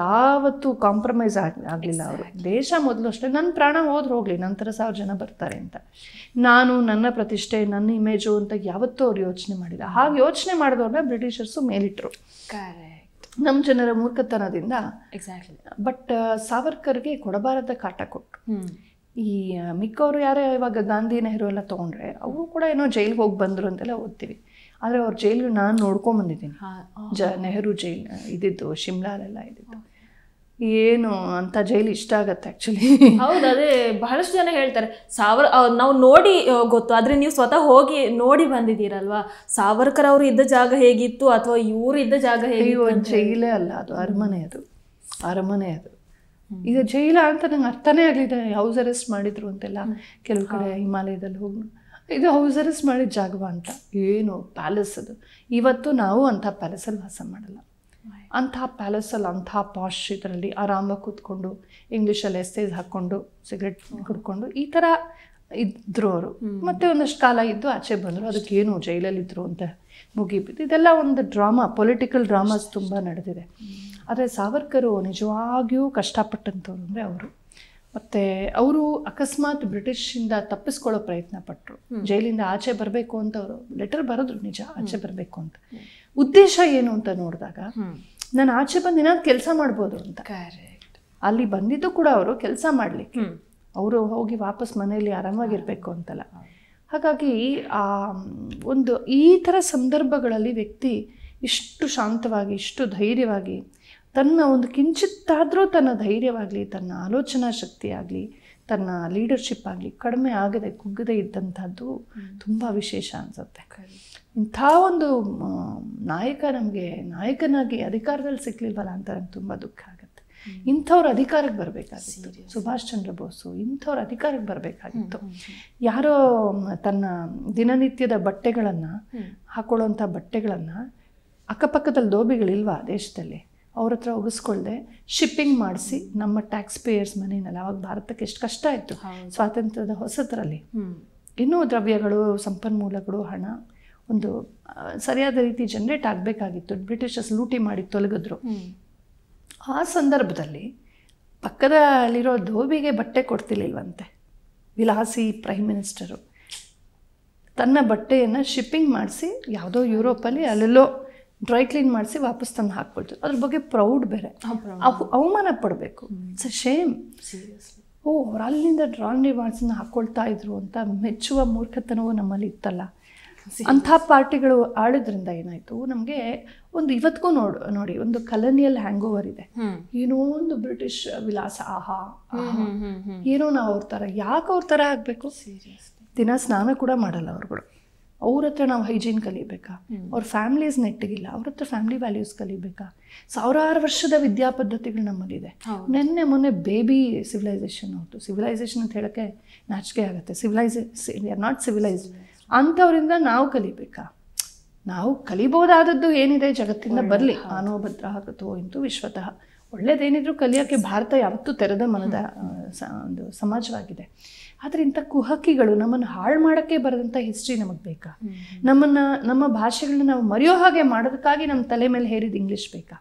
ಯಾವತ್ತೂ ಕಾಂಪ್ರಮೈಸ್ ಆಗಿ ಆಗಲಿಲ್ಲ ಅವರು ದೇಶ ಮೊದಲು ಅಷ್ಟೇ ನನ್ನ ಪ್ರಾಣ ಹೋದ್ರೆ ಹೋಗಲಿ ನಂತರ ಸಾವಿರ ಜನ ಬರ್ತಾರೆ ಅಂತ ನಾನು ನನ್ನ ಪ್ರತಿಷ್ಠೆ ನನ್ನ ಇಮೇಜು ಅಂತ ಯಾವತ್ತೂ ಅವ್ರು ಯೋಚನೆ ಮಾಡಿಲ್ಲ ಹಾಗೆ ಯೋಚನೆ ಮಾಡಿದವ್ರನ್ನ ಬ್ರಿಟಿಷರ್ಸು ಮೇಲಿಟ್ಟರು ನಮ್ಮ ಜನರ ಮೂರ್ಖತನದಿಂದ ಎಕ್ಸಾಕ್ಟ್ಲಿ ಬಟ್ ಸಾವರ್ಕರ್ಗೆ ಕೊಡಬಾರದ ಕಾಟ ಕೊಟ್ಟು ಈ ಮಿಕ್ಕವರು ಯಾರೇ ಇವಾಗ ಗಾಂಧಿ ನೆಹರು ಎಲ್ಲ ತೊಗೊಂಡ್ರೆ ಅವರು ಕೂಡ ಏನೋ ಜೈಲಿಗೆ ಹೋಗಿ ಬಂದರು ಅಂತೆಲ್ಲ ಓದ್ತೀವಿ ಆದರೆ ಅವ್ರ ಜೈಲು ನಾನು ಬಂದಿದ್ದೀನಿ ಜ ನೆಹರು ಜೈಲ್ ಇದ್ದಿದ್ದು ಶಿಮ್ಲಾಲೆಲ್ಲ ಇದ್ದಿದ್ದು ಏನು ಅಂತ ಜೈಲು ಇಷ್ಟ ಆಗತ್ತೆ ಆ್ಯಕ್ಚುಲಿ ಹೌದು ಅದೇ ಬಹಳಷ್ಟು ಜನ ಹೇಳ್ತಾರೆ ಸಾವರ್ ನಾವು ನೋಡಿ ಗೊತ್ತು ಆದರೆ ನೀವು ಸ್ವತಃ ಹೋಗಿ ನೋಡಿ ಬಂದಿದ್ದೀರಲ್ವಾ ಸಾವರ್ಕರ್ ಅವರು ಇದ್ದ ಜಾಗ ಹೇಗಿತ್ತು ಅಥವಾ ಇವರು ಇದ್ದ ಜಾಗ ಒಂದು ಜೈಲೇ ಅಲ್ಲ ಅದು ಅರಮನೆ ಅದು ಅರಮನೆ ಅದು ಈಗ ಜೈಲ ಅಂತ ನಂಗೆ ಅರ್ಥನೇ ಆಗಲಿದೆ ಹೌಸ್ ಅರೆಸ್ಟ್ ಮಾಡಿದ್ರು ಅಂತೆಲ್ಲ ಕೆಲವು ಕಡೆ ಹಿಮಾಲಯದಲ್ಲಿ ಹೋಗಿ ಇದು ಹೌಸ್ ಅರೆಸ್ಟ್ ಮಾಡಿದ ಜಾಗವ ಅಂತ ಏನು ಪ್ಯಾಲೇಸ್ ಅದು ಇವತ್ತು ನಾವು ಅಂಥ ಪ್ಯಾಲೇಸಲ್ಲಿ ವಾಸ ಮಾಡಲ್ಲ ಅಂಥ ಪ್ಯಾಲೇಸಲ್ಲಿ ಅಂಥ ಪಾಶ್ ಇದರಲ್ಲಿ ಆರಾಮಾಗಿ ಕೂತ್ಕೊಂಡು ಇಂಗ್ಲೀಷಲ್ಲಿ ಎಸ್ಸೇಸ್ ಹಾಕ್ಕೊಂಡು ಸಿಗರೆಟ್ ಕುಡ್ಕೊಂಡು ಈ ಥರ ಇದ್ರು ಅವರು ಮತ್ತೆ ಒಂದಷ್ಟು ಕಾಲ ಇದ್ದು ಆಚೆ ಬಂದರು ಅದಕ್ಕೇನು ಜೈಲಲ್ಲಿದ್ದರು ಅಂತ ಮುಗಿಬಿದ್ದು ಇದೆಲ್ಲ ಒಂದು ಡ್ರಾಮಾ ಪೊಲಿಟಿಕಲ್ ಡ್ರಾಮಾಸ್ ತುಂಬ ನಡೆದಿದೆ ಆದರೆ ಸಾವರ್ಕರು ನಿಜವಾಗಿಯೂ ಕಷ್ಟಪಟ್ಟಂಥವ್ರು ಅಂದರೆ ಅವರು ಮತ್ತು ಅವರು ಅಕಸ್ಮಾತ್ ಬ್ರಿಟಿಷಿಂದ ತಪ್ಪಿಸ್ಕೊಳ್ಳೋ ಪ್ರಯತ್ನ ಪಟ್ಟರು ಜೈಲಿಂದ ಆಚೆ ಬರಬೇಕು ಅಂತ ಅವರು ಲೆಟರ್ ಬರದ್ರು ನಿಜ ಆಚೆ ಬರಬೇಕು ಅಂತ ಉದ್ದೇಶ ಏನು ಅಂತ ನೋಡಿದಾಗ ನಾನು ಆಚೆ ಬಂದು ಏನಾದ್ರು ಕೆಲಸ ಮಾಡ್ಬೋದು ಅಂತ ಅಲ್ಲಿ ಬಂದಿದ್ದು ಕೂಡ ಅವರು ಕೆಲಸ ಮಾಡಲಿಕ್ಕೆ ಅವರು ಹೋಗಿ ವಾಪಸ್ ಮನೆಯಲ್ಲಿ ಆರಾಮಾಗಿರ್ಬೇಕು ಅಂತಲ್ಲ ಹಾಗಾಗಿ ಆ ಒಂದು ಈ ಥರ ಸಂದರ್ಭಗಳಲ್ಲಿ ವ್ಯಕ್ತಿ ಇಷ್ಟು ಶಾಂತವಾಗಿ ಇಷ್ಟು ಧೈರ್ಯವಾಗಿ ತನ್ನ ಒಂದು ಕಿಂಚಿತ್ತಾದರೂ ತನ್ನ ಧೈರ್ಯವಾಗಲಿ ತನ್ನ ಆಲೋಚನಾ ಶಕ್ತಿಯಾಗಲಿ ತನ್ನ ಲೀಡರ್ಶಿಪ್ ಆಗಲಿ ಕಡಿಮೆ ಆಗದೆ ಕುಗ್ಗದೆ ಇದ್ದಂಥದ್ದು ತುಂಬ ವಿಶೇಷ ಅನಿಸುತ್ತೆ ಇಂಥ ಒಂದು ನಾಯಕ ನಮಗೆ ನಾಯಕನಾಗಿ ಅಧಿಕಾರದಲ್ಲಿ ಸಿಕ್ಕಲಿಲ್ವಲ್ಲ ಅಂತ ನಂಗೆ ತುಂಬ ದುಃಖ ಆಗುತ್ತೆ ಇಂಥವ್ರ ಅಧಿಕಾರಕ್ಕೆ ಬರಬೇಕಾಗಿತ್ತು ಸುಭಾಷ್ ಚಂದ್ರ ಬೋಸು ಇಂಥವ್ರ ಅಧಿಕಾರಕ್ಕೆ ಬರಬೇಕಾಗಿತ್ತು ಯಾರೋ ತನ್ನ ದಿನನಿತ್ಯದ ಬಟ್ಟೆಗಳನ್ನು ಹಾಕೊಳ್ಳೋಂಥ ಬಟ್ಟೆಗಳನ್ನು ಅಕ್ಕಪಕ್ಕದಲ್ಲಿ ದೋಬಿಗಳಿಲ್ವಾ ದೇಶದಲ್ಲಿ ಅವ್ರ ಹತ್ರ ಒಗಿಸ್ಕೊಳ್ದೆ ಶಿಪ್ಪಿಂಗ್ ಮಾಡಿಸಿ ನಮ್ಮ ಟ್ಯಾಕ್ಸ್ ಪೇಯರ್ಸ್ ಮನೆಯಲ್ಲಿ ಅವಾಗ ಭಾರತಕ್ಕೆ ಎಷ್ಟು ಕಷ್ಟ ಇತ್ತು ಸ್ವಾತಂತ್ರ್ಯದ ಹೊಸತರಲ್ಲಿ ಇನ್ನೂ ದ್ರವ್ಯಗಳು ಸಂಪನ್ಮೂಲಗಳು ಹಣ ಒಂದು ಸರಿಯಾದ ರೀತಿ ಜನರೇಟ್ ಆಗಬೇಕಾಗಿತ್ತು ಬ್ರಿಟಿಷರ್ಸ್ ಲೂಟಿ ಮಾಡಿ ತೊಲಗಿದ್ರು ಆ ಸಂದರ್ಭದಲ್ಲಿ ಪಕ್ಕದಲ್ಲಿರೋ ಧೋಬಿಗೆ ಬಟ್ಟೆ ಕೊಡ್ತಿರ್ಲಿಲ್ವಂತೆ ವಿಲಾಸಿ ಪ್ರೈಮ್ ಮಿನಿಸ್ಟರು ತನ್ನ ಬಟ್ಟೆಯನ್ನು ಶಿಪ್ಪಿಂಗ್ ಮಾಡಿಸಿ ಯಾವುದೋ ಯುರೋಪಲ್ಲಿ ಅಲ್ಲೆಲ್ಲೋ ಡ್ರೈ ಕ್ಲೀನ್ ಮಾಡಿಸಿ ವಾಪಸ್ ತಂದು ಹಾಕ್ಕೊಳ್ತಾರೆ ಅದ್ರ ಬಗ್ಗೆ ಪ್ರೌಡ್ ಬೇರೆ ಅವಮಾನ ಪಡಬೇಕು ಇಟ್ಸ್ ಅ ಶೇಮ್ ಓ ಅವ್ರು ಅಲ್ಲಿಂದ ಡ್ರಾಂಡ್ರಿ ಮಾಡಿಸಿನ ಹಾಕ್ಕೊಳ್ತಾ ಇದ್ರು ಅಂತ ಮೆಚ್ಚುವ ಮೂರ್ಖತನವೂ ನಮ್ಮಲ್ಲಿ ಇತ್ತಲ್ಲ ಅಂಥ ಪಾರ್ಟಿಗಳು ಆಳಿದ್ರಿಂದ ಏನಾಯ್ತು ನಮಗೆ ಒಂದು ಇವತ್ತಿಗೂ ನೋಡು ನೋಡಿ ಒಂದು ಕಲನಿಯಲ್ ಹ್ಯಾಂಗ್ ಓವರ್ ಇದೆ ಏನೋ ಒಂದು ಬ್ರಿಟಿಷ್ ವಿಲಾಸ ಆಹಾ ಏನೋ ನಾವು ಅವ್ರ ತರ ಯಾಕೆ ಅವ್ರ ತರ ಆಗಬೇಕು ದಿನ ಸ್ನಾನ ಕೂಡ ಮಾಡಲ್ಲ ಅವ್ರುಗಳು ಅವ್ರ ಹತ್ರ ನಾವು ಹೈಜೀನ್ ಕಲಿಬೇಕಾ ಅವ್ರ ಫ್ಯಾಮಿಲೀಸ್ ನೆಟ್ಟಿಗಿಲ್ಲ ಅವ್ರ ಹತ್ರ ಫ್ಯಾಮಿಲಿ ವ್ಯಾಲ್ಯೂಸ್ ಕಲಿಬೇಕಾ ಸಾವಿರಾರು ವರ್ಷದ ವಿದ್ಯಾ ಪದ್ಧತಿಗಳು ನಮ್ಮಲ್ಲಿದೆ ನಿನ್ನೆ ಮೊನ್ನೆ ಬೇಬಿ ಸಿವಿಲೈಸೇಷನ್ ಅವ್ರದ್ದು ಸಿವಿಲೈಸೇಷನ್ ಅಂತ ಹೇಳಕ್ಕೆ ನಾಚಿಕೆ ಆಗುತ್ತೆ ಸಿವಿಲೈಸೇ ಆರ್ ನಾಟ್ ಸಿವಿಲೈಸ್ಡ್ ಅಂಥವರಿಂದ ನಾವು ಕಲಿಬೇಕಾ ನಾವು ಕಲಿಬಹುದಾದದ್ದು ಏನಿದೆ ಜಗತ್ತಿಂದ ಬರಲಿ ಭದ್ರಾ ಕೃತೋ ಇಂತು ವಿಶ್ವತಃ ಒಳ್ಳೇದೇನಿದ್ರು ಕಲಿಯೋಕ್ಕೆ ಭಾರತ ಯಾವತ್ತೂ ತೆರೆದ ಮನದ ಒಂದು ಸಮಾಜವಾಗಿದೆ ಆದರೆ ಇಂಥ ಕುಹಕಿಗಳು ನಮ್ಮನ್ನು ಹಾಳು ಮಾಡೋಕ್ಕೆ ಬರದಂಥ ಹಿಸ್ಟ್ರಿ ನಮಗೆ ಬೇಕಾ ನಮ್ಮನ್ನು ನಮ್ಮ ಭಾಷೆಗಳನ್ನ ನಾವು ಮರೆಯೋ ಹಾಗೆ ಮಾಡೋದಕ್ಕಾಗಿ ನಮ್ಮ ತಲೆ ಮೇಲೆ ಹೇರಿದ ಇಂಗ್ಲೀಷ್ ಬೇಕಾ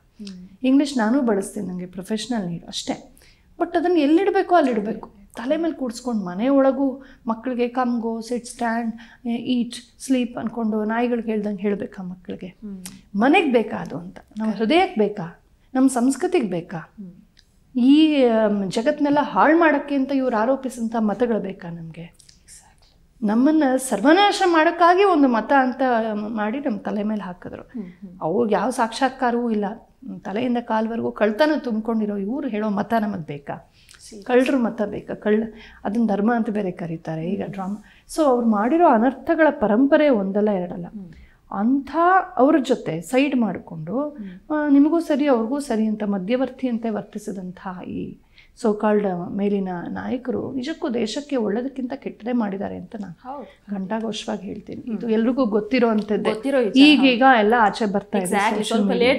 ಇಂಗ್ಲೀಷ್ ನಾನು ಬಳಸ್ತೀನಿ ನನಗೆ ಪ್ರೊಫೆಷ್ನಲ್ ನೀಡು ಅಷ್ಟೇ ಬಟ್ ಅದನ್ನು ಎಲ್ಲಿಡಬೇಕು ಅಲ್ಲಿಡಬೇಕು ತಲೆ ಮೇಲೆ ಕೂಡಿಸ್ಕೊಂಡು ಮನೆ ಒಳಗೂ ಮಕ್ಕಳಿಗೆ ಕಮ್ಗೋ ಸಿಟ್ ಸ್ಟ್ಯಾಂಡ್ ಈಟ್ ಸ್ಲೀಪ್ ಅಂದ್ಕೊಂಡು ನಾಯಿಗಳಿಗೆ ಹೇಳ್ದಂಗೆ ಹೇಳಬೇಕಾ ಮಕ್ಕಳಿಗೆ ಮನೆಗೆ ಬೇಕಾ ಅದು ಅಂತ ನಮ್ಮ ಹೃದಯಕ್ಕೆ ಬೇಕಾ ನಮ್ಮ ಸಂಸ್ಕೃತಿಗೆ ಬೇಕಾ ಈ ಜಗತ್ತನ್ನೆಲ್ಲ ಹಾಳು ಮಾಡೋಕ್ಕೆ ಅಂತ ಇವ್ರು ಆರೋಪಿಸಿದಂಥ ಮತಗಳು ಬೇಕಾ ನಮಗೆ ನಮ್ಮನ್ನು ಸರ್ವನಾಶ ಮಾಡೋಕ್ಕಾಗಿ ಒಂದು ಮತ ಅಂತ ಮಾಡಿ ನಮ್ಮ ತಲೆ ಮೇಲೆ ಹಾಕಿದ್ರು ಅವ್ರಿಗೆ ಯಾವ ಸಾಕ್ಷಾತ್ಕಾರವೂ ಇಲ್ಲ ತಲೆಯಿಂದ ಕಾಲ್ವರೆಗೂ ಕಳ್ತನ ತುಂಬಿಕೊಂಡಿರೋ ಇವ್ರು ಹೇಳೋ ಮತ ನಮಗೆ ಬೇಕಾ ಕಳ್ಳರು ಮತ ಬೇಕಾ ಕಳ್ಳ ಅದನ್ನು ಧರ್ಮ ಅಂತ ಬೇರೆ ಕರೀತಾರೆ ಈಗ ಡ್ರಾಮಾ ಸೊ ಅವ್ರು ಮಾಡಿರೋ ಅನರ್ಥಗಳ ಪರಂಪರೆ ಒಂದಲ್ಲ ಎರಡಲ್ಲ ಅಂಥ ಅವ್ರ ಜೊತೆ ಸೈಡ್ ಮಾಡಿಕೊಂಡು ನಿಮಗೂ ಸರಿ ಅವ್ರಿಗೂ ಸರಿ ಅಂತ ಮಧ್ಯವರ್ತಿ ಅಂತ ವರ್ತಿಸಿದಂಥ ಈ ಸೋಕಾಲ್ಡ್ uh, ಮೇಲಿನ ನಾಯಕರು ನಿಜಕ್ಕೂ ದೇಶಕ್ಕೆ ಒಳ್ಳೇದಕ್ಕಿಂತ ಕೆಟ್ಟದೇ ಮಾಡಿದ್ದಾರೆ ಅಂತ ನಾನು ಘಂಟಾಘೋಷವಾಗಿ ಹೇಳ್ತೀನಿ ಇದು ಎಲ್ರಿಗೂ ಗೊತ್ತಿರೋ ಈಗೀಗ ಎಲ್ಲ ಆಚೆ ಬರ್ತಾ ಇದೆ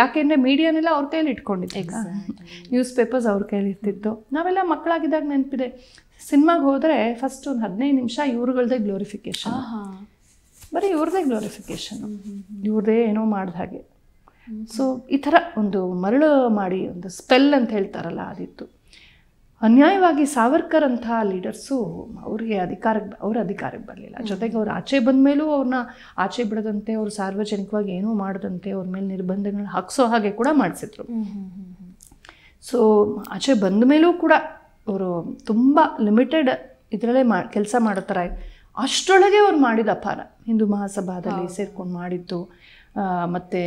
ಯಾಕೆಂದ್ರೆ ಮೀಡಿಯಾನೆಲ್ಲ ಅವ್ರ ಕೈಯಲ್ಲಿ ಇಟ್ಕೊಂಡಿದ್ದೆ ನ್ಯೂಸ್ ಪೇಪರ್ಸ್ ಅವ್ರ ಕೈಯಲ್ಲಿ ಇರ್ತಿತ್ತು ನಾವೆಲ್ಲ ಮಕ್ಕಳಾಗಿದ್ದಾಗ ನೆನಪಿದೆ ಸಿನಿಮಾಗೆ ಹೋದ್ರೆ ಫಸ್ಟ್ ಒಂದು ಹದಿನೈದು ನಿಮಿಷ ಇವ್ರಗಳದೇ ಗ್ಲೋರಿಫಿಕೇಶನ್ ಬರೀ ಇವ್ರದೇ ಗ್ಲೋರಿಫಿಕೇಶನ್ ಇವ್ರದೇ ಏನೋ ಮಾಡ್ದ ಹಾಗೆ ಸೊ ಈ ಥರ ಒಂದು ಮರಳು ಮಾಡಿ ಒಂದು ಸ್ಪೆಲ್ ಅಂತ ಹೇಳ್ತಾರಲ್ಲ ಅದಿತ್ತು ಅನ್ಯಾಯವಾಗಿ ಸಾವರ್ಕರ್ ಅಂತ ಲೀಡರ್ಸು ಅವರಿಗೆ ಅಧಿಕಾರಕ್ಕೆ ಅವ್ರ ಅಧಿಕಾರಕ್ಕೆ ಬರಲಿಲ್ಲ ಜೊತೆಗೆ ಅವ್ರು ಆಚೆ ಬಂದ ಮೇಲೂ ಅವ್ರನ್ನ ಆಚೆ ಬಿಡದಂತೆ ಅವ್ರು ಸಾರ್ವಜನಿಕವಾಗಿ ಏನೂ ಮಾಡದಂತೆ ಅವ್ರ ಮೇಲೆ ನಿರ್ಬಂಧಗಳನ್ನ ಹಾಕ್ಸೋ ಹಾಗೆ ಕೂಡ ಮಾಡಿಸಿದ್ರು ಸೊ ಆಚೆ ಬಂದ ಮೇಲೂ ಕೂಡ ಅವರು ತುಂಬ ಲಿಮಿಟೆಡ್ ಇದರಲ್ಲೇ ಮಾ ಕೆಲಸ ಮಾಡೋ ಥರ ಅಷ್ಟರೊಳಗೆ ಅವ್ರು ಮಾಡಿದ ಅಪಾರ ಹಿಂದೂ ಮಹಾಸಭಾದಲ್ಲಿ ಸೇರ್ಕೊಂಡು ಮಾಡಿದ್ದು ಮತ್ತು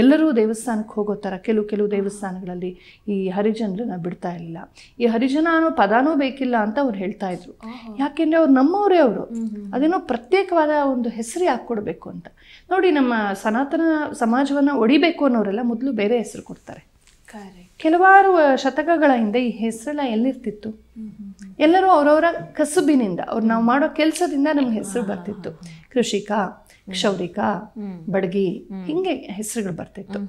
ಎಲ್ಲರೂ ದೇವಸ್ಥಾನಕ್ಕೆ ಹೋಗೋ ಥರ ಕೆಲವು ಕೆಲವು ದೇವಸ್ಥಾನಗಳಲ್ಲಿ ಈ ಹರಿಜನರನ್ನ ಬಿಡ್ತಾ ಇರಲಿಲ್ಲ ಈ ಹರಿಜನ ಅನ್ನೋ ಪದಾನೂ ಬೇಕಿಲ್ಲ ಅಂತ ಅವ್ರು ಹೇಳ್ತಾ ಇದ್ರು ಯಾಕೆಂದರೆ ಅವ್ರು ನಮ್ಮವರೇ ಅವರು ಅದೇನೋ ಪ್ರತ್ಯೇಕವಾದ ಒಂದು ಹೆಸರು ಯಾಕೆ ಅಂತ ನೋಡಿ ನಮ್ಮ ಸನಾತನ ಸಮಾಜವನ್ನು ಒಡಿಬೇಕು ಅನ್ನೋರೆಲ್ಲ ಮೊದಲು ಬೇರೆ ಹೆಸರು ಕೊಡ್ತಾರೆ ಕೆಲವಾರು ಶತಕಗಳ ಹಿಂದೆ ಈ ಹೆಸರೆಲ್ಲ ಎಲ್ಲಿರ್ತಿತ್ತು ಎಲ್ಲರೂ ಅವರವರ ಕಸುಬಿನಿಂದ ಅವ್ರು ನಾವು ಮಾಡೋ ಕೆಲಸದಿಂದ ನಮ್ಗೆ ಹೆಸರು ಬರ್ತಿತ್ತು ಕೃಷಿಕ ಕ್ಷೌರಿಕ ಬಡ್ಗಿ ಹಿಂಗೆ ಹೆಸರುಗಳು ಬರ್ತಿತ್ತು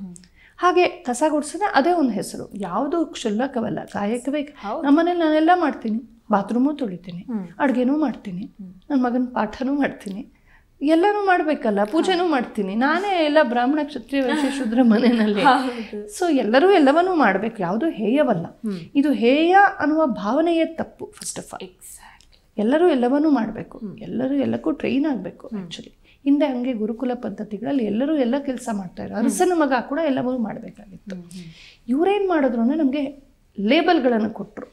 ಹಾಗೆ ಕಸ ಗುಡಿಸೋದೆ ಅದೇ ಒಂದು ಹೆಸರು ಯಾವುದು ಕ್ಷುಲ್ಲಕವಲ್ಲ ಕಾಯಕವೇ ನಮ್ಮನೇಲಿ ನಾನೆಲ್ಲ ಮಾಡ್ತೀನಿ ಬಾತ್ರೂಮು ತೊಳಿತೀನಿ ಅಡುಗೆನೂ ಮಾಡ್ತೀನಿ ನನ್ನ ಮಗನ ಪಾಠನೂ ಮಾಡ್ತೀನಿ ಎಲ್ಲನೂ ಮಾಡಬೇಕಲ್ಲ ಪೂಜೆನೂ ಮಾಡ್ತೀನಿ ನಾನೇ ಎಲ್ಲ ಬ್ರಾಹ್ಮಣ ಕ್ಷತ್ರಿಯ ವೈಶ್ಯ ಮನೆಯಲ್ಲಿ ಸೊ ಎಲ್ಲರೂ ಎಲ್ಲವನ್ನೂ ಮಾಡಬೇಕು ಯಾವುದು ಹೇಯವಲ್ಲ ಇದು ಹೇಯ ಅನ್ನುವ ಭಾವನೆಯೇ ತಪ್ಪು ಫಸ್ಟ್ ಆಫ್ ಆಲ್ ಎಲ್ಲರೂ ಎಲ್ಲವನ್ನೂ ಮಾಡಬೇಕು ಎಲ್ಲರೂ ಎಲ್ಲಕ್ಕೂ ಟ್ರೈನ್ ಆಗಬೇಕು ಆ್ಯಕ್ಚುಲಿ ಹಿಂದೆ ಹಂಗೆ ಗುರುಕುಲ ಪದ್ಧತಿಗಳಲ್ಲಿ ಎಲ್ಲರೂ ಎಲ್ಲ ಕೆಲಸ ಮಾಡ್ತಾಯಿದ್ರು ಅರಸನ ಮಗ ಕೂಡ ಎಲ್ಲವೂ ಮಾಡಬೇಕಾಗಿತ್ತು ಇವರೇನು ಮಾಡಿದ್ರು ಅಂದರೆ ನಮಗೆ ಲೇಬಲ್ಗಳನ್ನು ಕೊಟ್ಟರು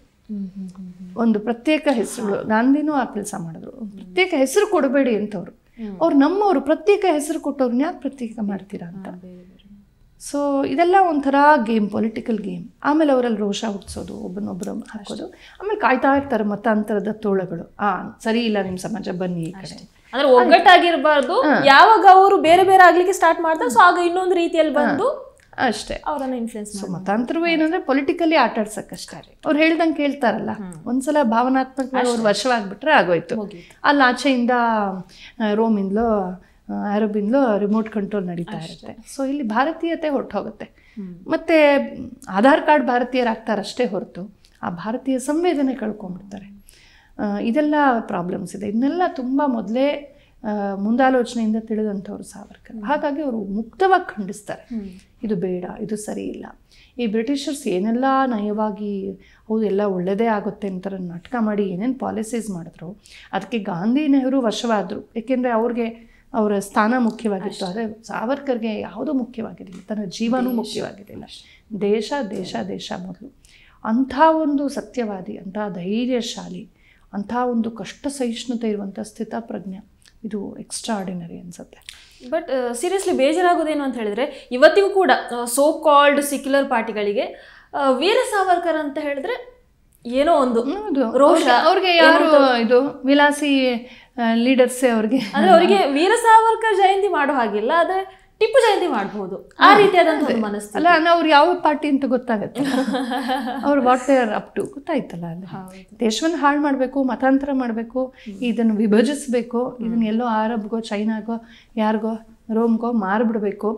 ಒಂದು ಪ್ರತ್ಯೇಕ ಹೆಸರು ಗಾಂಧಿನೂ ಆ ಕೆಲಸ ಮಾಡಿದ್ರು ಪ್ರತ್ಯೇಕ ಹೆಸರು ಕೊಡಬೇಡಿ ಅಂತವ್ರು ಅವ್ರು ನಮ್ಮವರು ಪ್ರತ್ಯೇಕ ಹೆಸರು ಕೊಟ್ಟವ್ರು ಯಾಕೆ ಪ್ರತ್ಯೇಕ ಮಾಡ್ತೀರಾ ಅಂತ ಸೊ ಇದೆಲ್ಲ ಒಂಥರ ಗೇಮ್ ಪೊಲಿಟಿಕಲ್ ಗೇಮ್ ಆಮೇಲೆ ಅವರಲ್ಲಿ ರೋಷ ಹುಟ್ಟಿಸೋದು ಒಬ್ಬನೊಬ್ಬರು ಹಾಕೋದು ಆಮೇಲೆ ಕಾಯ್ತಾ ಇರ್ತಾರೆ ಮತಾಂತರದ ತೋಳಗಳು ಆ ಸರಿ ಇಲ್ಲ ನಿಮ್ಮ ಸಮಾಜ ಬನ್ನಿ ಕಡೆ ಅಂದ್ರೆ ಒಗ್ಗಟ್ಟಾಗಿರ್ಬಾರ್ದು ಯಾವಾಗ ಅವರು ಬೇರೆ ಬೇರೆ ಆಗ್ಲಿಕ್ಕೆ ಸ್ಟಾರ್ಟ್ ಮಾಡ್ತಾರೆ ಸೊ ಆಗ ಇನ್ನೊಂದು ರೀತಿಯಲ್ಲಿ ಬಂದು ಅಷ್ಟೇ ಅವರನ್ನ ಇನ್ಫ್ಲೂಯೆನ್ಸ್ ಏನಂದ್ರೆ ಪೊಲಿಟಿಕಲಿ ಆಟ ಅವ್ರು ಹೇಳ್ದಂಗೆ ಕೇಳ್ತಾರಲ್ಲ ಒಂದ್ಸಲ ಭಾವನಾತ್ಮಕ ಅವ್ರು ವರ್ಷವಾಗ್ಬಿಟ್ರೆ ಆಗೋಯ್ತು ಅಲ್ಲಿ ಆಚೆಯಿಂದ ರೋಮಿಂದಲೋ ಆರೋಬಿಂದಲೋ ರಿಮೋಟ್ ಕಂಟ್ರೋಲ್ ನಡೀತಾ ಇರುತ್ತೆ ಸೊ ಇಲ್ಲಿ ಭಾರತೀಯತೆ ಹೊರಟು ಹೋಗುತ್ತೆ ಮತ್ತೆ ಆಧಾರ್ ಕಾರ್ಡ್ ಭಾರತೀಯರಾಗ್ತಾರಷ್ಟೇ ಹೊರತು ಆ ಭಾರತೀಯ ಸಂವೇದನೆ ಕಳ್ಕೊಂಡ್ಬಿಡ್ತಾರೆ ಇದೆಲ್ಲ ಪ್ರಾಬ್ಲಮ್ಸ್ ಇದೆ ಇದನ್ನೆಲ್ಲ ತುಂಬ ಮೊದಲೇ ಮುಂದಾಲೋಚನೆಯಿಂದ ತಿಳಿದಂಥವ್ರು ಸಾವರ್ಕರ್ ಹಾಗಾಗಿ ಅವರು ಮುಕ್ತವಾಗಿ ಖಂಡಿಸ್ತಾರೆ ಇದು ಬೇಡ ಇದು ಸರಿ ಇಲ್ಲ ಈ ಬ್ರಿಟಿಷರ್ಸ್ ಏನೆಲ್ಲ ನಯವಾಗಿ ಹೌದು ಎಲ್ಲ ಒಳ್ಳೆಯದೇ ಆಗುತ್ತೆ ಅಂತಾರೆ ನಾಟಕ ಮಾಡಿ ಏನೇನು ಪಾಲಿಸೀಸ್ ಮಾಡಿದ್ರು ಅದಕ್ಕೆ ಗಾಂಧಿ ನೆಹರು ವಶವಾದರು ಏಕೆಂದರೆ ಅವ್ರಿಗೆ ಅವರ ಸ್ಥಾನ ಮುಖ್ಯವಾಗಿತ್ತು ಆದರೆ ಸಾವರ್ಕರ್ಗೆ ಯಾವುದೂ ಮುಖ್ಯವಾಗಿರಲಿಲ್ಲ ತನ್ನ ಜೀವನೂ ಮುಖ್ಯವಾಗಿರಲಿಲ್ಲ ದೇಶ ದೇಶ ದೇಶ ಮೊದಲು ಅಂಥ ಒಂದು ಸತ್ಯವಾದಿ ಅಂಥ ಧೈರ್ಯಶಾಲಿ ಅಂಥ ಒಂದು ಕಷ್ಟ ಸಹಿಷ್ಣುತೆ ಇರುವಂಥ ಸ್ಥಿತಾಪ್ರಜ್ಞ ಇದು ಎಕ್ಸ್ಟ್ರಾ ಆರ್ಡಿನರಿ ಅನಿಸುತ್ತೆ ಬಟ್ ಸೀರಿಯಸ್ಲಿ ಬೇಜಾರಾಗೋದೇನು ಅಂತ ಹೇಳಿದ್ರೆ ಇವತ್ತಿಗೂ ಕೂಡ ಸೋ ಕಾಲ್ಡ್ ಸಿಕ್ಯುಲರ್ ಪಾರ್ಟಿಗಳಿಗೆ ವೀರ ಸಾವರ್ಕರ್ ಅಂತ ಹೇಳಿದ್ರೆ ಏನೋ ಒಂದು ರೋಷ ಅವ್ರಿಗೆ ಯಾರು ಇದು ವಿಲಾಸಿ ಲೀಡರ್ಸೇ ಅವ್ರಿಗೆ ಅಂದ್ರೆ ಅವರಿಗೆ ವೀರ ಸಾವರ್ಕರ್ ಜಯಂತಿ ಮಾಡೋ ಹಾಗಿಲ್ಲ ಆದರೆ ಟಿಪ್ಪು ಜಯಂತಿ ಮಾಡಬಹುದು ಆ ರೀತಿಯಾದಂತ ಮನಸ್ಸು ಅಲ್ಲ ಅವ್ರು ಯಾವ ಪಾರ್ಟಿ ಅಂತ ಗೊತ್ತಾಗುತ್ತೆ ಅವ್ರು what they are up to ಗೊತ್ತಾಯ್ತಲ್ಲ ಅಲ್ಲಿ ದೇಶವನ್ನು ಹಾಳು ಮಾಡಬೇಕು ಮತಾಂತರ ಮಾಡಬೇಕು ಇದನ್ನು ವಿಭಜಿಸಬೇಕು ಇದನ್ನ ಎಲ್ಲೋ ಅರಬ್ಗೋ ಚೈನಾಗೋ ಯಾರಿಗೋ ರೋಮ್ಗೋ ಮಾರ್ಬಿಡ್ಬೇಕು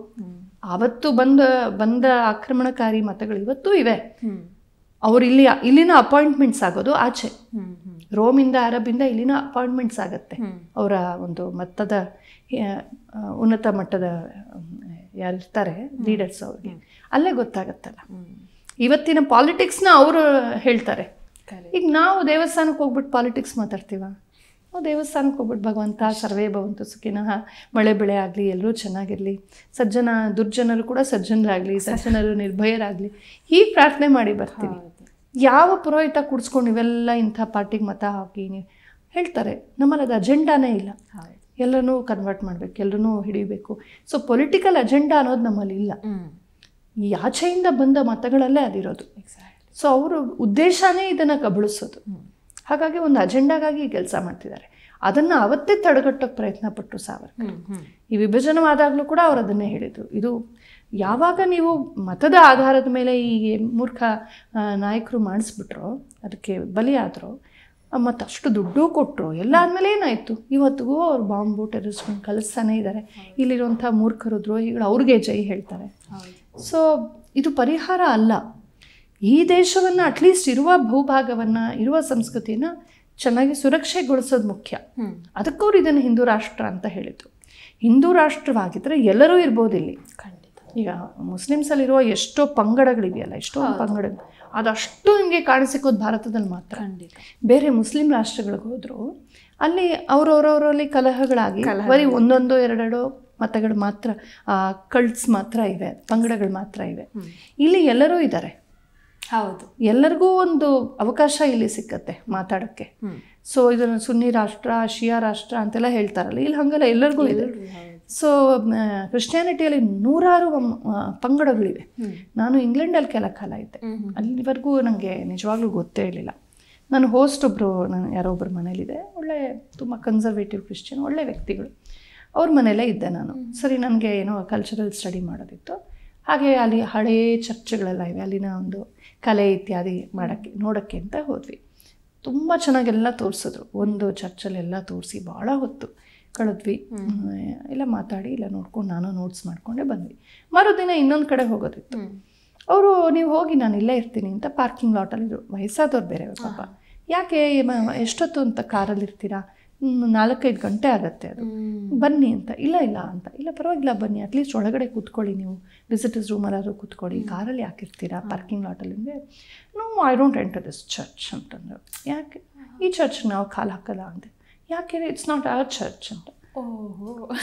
ಅವತ್ತು ಬಂದ ಬಂದ ಆಕ್ರಮಣಕಾರಿ ಮತಗಳು ಇವತ್ತು ಇವೆ ಅವ್ರು ಇಲ್ಲಿ ಇಲ್ಲಿನ ಅಪಾಯಿಂಟ್ಮೆಂಟ್ಸ್ ಆಗೋದು ಆಚೆ ರೋಮಿಂದ ಅರಬಿಂದ ಇಲ್ಲಿನ ಅಪಾಯಿಂಟ್ಮೆಂಟ್ಸ್ ಆಗತ್ತೆ ಅವರ ಒಂದು ಮತದ ಉನ್ನತ ಮಟ್ಟದ ಯಾರಿರ್ತಾರೆ ಲೀಡರ್ಸ್ ಅವ್ರಿಗೆ ಅಲ್ಲೇ ಗೊತ್ತಾಗತ್ತಲ್ಲ ಇವತ್ತಿನ ಪಾಲಿಟಿಕ್ಸ್ನ ಅವರು ಹೇಳ್ತಾರೆ ಈಗ ನಾವು ದೇವಸ್ಥಾನಕ್ಕೆ ಹೋಗ್ಬಿಟ್ಟು ಪಾಲಿಟಿಕ್ಸ್ ಮಾತಾಡ್ತೀವ ನಾವು ದೇವಸ್ಥಾನಕ್ಕೆ ಹೋಗ್ಬಿಟ್ಟು ಭಗವಂತ ಸರ್ವೇ ಭವಂತ ಸುಖಿನ ಮಳೆ ಬೆಳೆ ಆಗಲಿ ಎಲ್ಲರೂ ಚೆನ್ನಾಗಿರಲಿ ಸಜ್ಜನ ದುರ್ಜನರು ಕೂಡ ಸಜ್ಜನರಾಗಲಿ ಸಜ್ಜನರು ನಿರ್ಭಯರಾಗಲಿ ಈಗ ಪ್ರಾರ್ಥನೆ ಮಾಡಿ ಬರ್ತೀವಿ ಯಾವ ಪುರೋಹಿತ ಕುಡಿಸ್ಕೊಂಡು ಇವೆಲ್ಲ ಇಂಥ ಪಾರ್ಟಿಗೆ ಮತ ಹಾಕಿ ಹೇಳ್ತಾರೆ ನಮ್ಮಲ್ಲಿ ಅದು ಅಜೆಂಡಾನೇ ಇಲ್ಲ ಎಲ್ಲರೂ ಕನ್ವರ್ಟ್ ಮಾಡಬೇಕು ಎಲ್ಲರೂ ಹಿಡಿಬೇಕು ಸೊ ಪೊಲಿಟಿಕಲ್ ಅಜೆಂಡಾ ಅನ್ನೋದು ನಮ್ಮಲ್ಲಿ ಇಲ್ಲ ಈ ಆಚೆಯಿಂದ ಬಂದ ಮತಗಳಲ್ಲೇ ಅದಿರೋದು ಸೊ ಅವರು ಉದ್ದೇಶನೇ ಇದನ್ನು ಕಬಳಿಸೋದು ಹಾಗಾಗಿ ಒಂದು ಅಜೆಂಡಾಗಾಗಿ ಕೆಲಸ ಮಾಡ್ತಿದ್ದಾರೆ ಅದನ್ನು ಅವತ್ತೇ ತಡೆಗಟ್ಟೋಕೆ ಪ್ರಯತ್ನ ಪಟ್ಟರು ಸಾವರ್ಕರ್ ಈ ವಿಭಜನವಾದಾಗಲೂ ಕೂಡ ಅವರು ಅದನ್ನೇ ಹೇಳಿದರು ಇದು ಯಾವಾಗ ನೀವು ಮತದ ಆಧಾರದ ಮೇಲೆ ಈ ಮೂರ್ಖ ನಾಯಕರು ಮಾಡಿಸ್ಬಿಟ್ರೋ ಅದಕ್ಕೆ ಬಲಿಯಾದರು ಮತ್ತು ಅಷ್ಟು ದುಡ್ಡು ಕೊಟ್ಟರು ಎಲ್ಲ ಆದಮೇಲೆ ಏನಾಯಿತು ಇವತ್ತಿಗೂ ಅವ್ರು ಬಾಂಬು ಟೆರರಿಸ್ಟ್ನ ಕಲಿಸ್ತಾನೆ ಇದ್ದಾರೆ ಇಲ್ಲಿರುವಂಥ ಮೂರ್ಖರು ದ್ರೋಹಿಗಳು ಅವ್ರಿಗೆ ಜೈ ಹೇಳ್ತಾರೆ ಸೊ ಇದು ಪರಿಹಾರ ಅಲ್ಲ ಈ ದೇಶವನ್ನು ಅಟ್ಲೀಸ್ಟ್ ಇರುವ ಭೂಭಾಗವನ್ನು ಇರುವ ಸಂಸ್ಕೃತಿನ ಚೆನ್ನಾಗಿ ಸುರಕ್ಷೆಗೊಳಿಸೋದು ಮುಖ್ಯ ಅದಕ್ಕವ್ರು ಇದನ್ನು ಹಿಂದೂ ರಾಷ್ಟ್ರ ಅಂತ ಹೇಳಿದರು ಹಿಂದೂ ರಾಷ್ಟ್ರವಾಗಿದ್ದರೆ ಎಲ್ಲರೂ ಇರ್ಬೋದು ಇಲ್ಲಿ ಖಂಡಿತ ಈಗ ಮುಸ್ಲಿಮ್ಸಲ್ಲಿರುವ ಎಷ್ಟೋ ಪಂಗಡಗಳಿವೆಯಲ್ಲ ಎಷ್ಟೋ ಪಂಗಡ ಅದಷ್ಟು ನಿಮಗೆ ಕಾಣಸಿಕ್ಕೋದು ಭಾರತದಲ್ಲಿ ಮಾತ್ರ ಬೇರೆ ಮುಸ್ಲಿಂ ರಾಷ್ಟ್ರಗಳಿಗೆ ಹೋದರು ಅಲ್ಲಿ ಅವ್ರವ್ರವ್ರಲ್ಲಿ ಕಲಹಗಳಾಗಿ ಬರೀ ಒಂದೊಂದು ಎರಡೆರಡು ಮತಗಳು ಮಾತ್ರ ಕಳ್ಸ್ ಮಾತ್ರ ಇವೆ ಪಂಗಡಗಳು ಮಾತ್ರ ಇವೆ ಇಲ್ಲಿ ಎಲ್ಲರೂ ಇದ್ದಾರೆ ಹೌದು ಎಲ್ಲರಿಗೂ ಒಂದು ಅವಕಾಶ ಇಲ್ಲಿ ಸಿಕ್ಕತ್ತೆ ಮಾತಾಡೋಕ್ಕೆ ಸೊ ಇದನ್ನು ಸುನ್ನಿ ರಾಷ್ಟ್ರ ಶಿಯಾ ರಾಷ್ಟ್ರ ಅಂತೆಲ್ಲ ಹೇಳ್ತಾರಲ್ಲ ಇಲ್ಲಿ ಹಂಗಲ್ಲ ಎಲ್ಲರಿಗೂ ಇದೆ ಸೊ ಕ್ರಿಶ್ಚಿಯಾನಿಟಿಯಲ್ಲಿ ನೂರಾರು ಪಂಗಡಗಳಿವೆ ನಾನು ಇಂಗ್ಲೆಂಡಲ್ಲಿ ಕೆಲ ಕಾಲ ಇದ್ದೆ ಅಲ್ಲಿವರೆಗೂ ನನಗೆ ನಿಜವಾಗ್ಲೂ ಗೊತ್ತೇ ಇರಲಿಲ್ಲ ನಾನು ಹೋಸ್ಟ್ ಒಬ್ಬರು ನಾನು ಯಾರೋ ಒಬ್ಬರು ಮನೇಲಿದೆ ಒಳ್ಳೆ ತುಂಬ ಕನ್ಸರ್ವೇಟಿವ್ ಕ್ರಿಶ್ಚಿಯನ್ ಒಳ್ಳೆ ವ್ಯಕ್ತಿಗಳು ಅವ್ರ ಮನೆಯಲ್ಲೇ ಇದ್ದೆ ನಾನು ಸರಿ ನನಗೆ ಏನೋ ಕಲ್ಚರಲ್ ಸ್ಟಡಿ ಮಾಡೋದಿತ್ತು ಹಾಗೆ ಅಲ್ಲಿ ಹಳೇ ಚರ್ಚೆಗಳೆಲ್ಲ ಇವೆ ಅಲ್ಲಿನ ಒಂದು ಕಲೆ ಇತ್ಯಾದಿ ಮಾಡೋಕ್ಕೆ ನೋಡೋಕ್ಕೆ ಅಂತ ಹೋದ್ವಿ ತುಂಬ ಚೆನ್ನಾಗೆಲ್ಲ ತೋರಿಸಿದ್ರು ಒಂದು ಚರ್ಚಲ್ಲೆಲ್ಲ ತೋರಿಸಿ ಭಾಳ ಹೊತ್ತು ಕಳೆದ್ವಿ ಎಲ್ಲ ಮಾತಾಡಿ ಇಲ್ಲ ನೋಡ್ಕೊಂಡು ನಾನು ನೋಟ್ಸ್ ಮಾಡಿಕೊಂಡೆ ಬಂದ್ವಿ ಮರುದಿನ ಇನ್ನೊಂದು ಕಡೆ ಹೋಗೋದಿತ್ತು ಅವರು ನೀವು ಹೋಗಿ ನಾನು ಇಲ್ಲೇ ಇರ್ತೀನಿ ಅಂತ ಪಾರ್ಕಿಂಗ್ ಲಾಟಲ್ಲಿ ವಯಸ್ಸಾದವ್ರು ಬೇರೆ ಪಾಪ ಯಾಕೆ ಎಷ್ಟೊತ್ತು ಅಂತ ಕಾರಲ್ಲಿ ಇರ್ತೀರಾ ನಾಲ್ಕೈದು ಗಂಟೆ ಆಗತ್ತೆ ಅದು ಬನ್ನಿ ಅಂತ ಇಲ್ಲ ಇಲ್ಲ ಅಂತ ಇಲ್ಲ ಪರವಾಗಿಲ್ಲ ಬನ್ನಿ ಅಟ್ಲೀಸ್ಟ್ ಒಳಗಡೆ ಕೂತ್ಕೊಳ್ಳಿ ನೀವು ವಿಸಿಟರ್ಸ್ ಆದರೂ ಕೂತ್ಕೊಳ್ಳಿ ಕಾರಲ್ಲಿ ಯಾಕೆ ಇರ್ತೀರಾ ಪಾರ್ಕಿಂಗ್ ಲಾಟಲ್ಲಿ no I don't enter this church ಅಂತಂದ್ರೆ ಯಾಕೆ ಈ ಚರ್ಚ್ ನಾವು ಕಾಲು ಹಾಕಲ್ಲ ಅಂದೆ ಯಾಕೆ ಇಟ್ಸ್ ನಾಟ್ ಅವರ್ ಚರ್ಚ್ ಅಂತ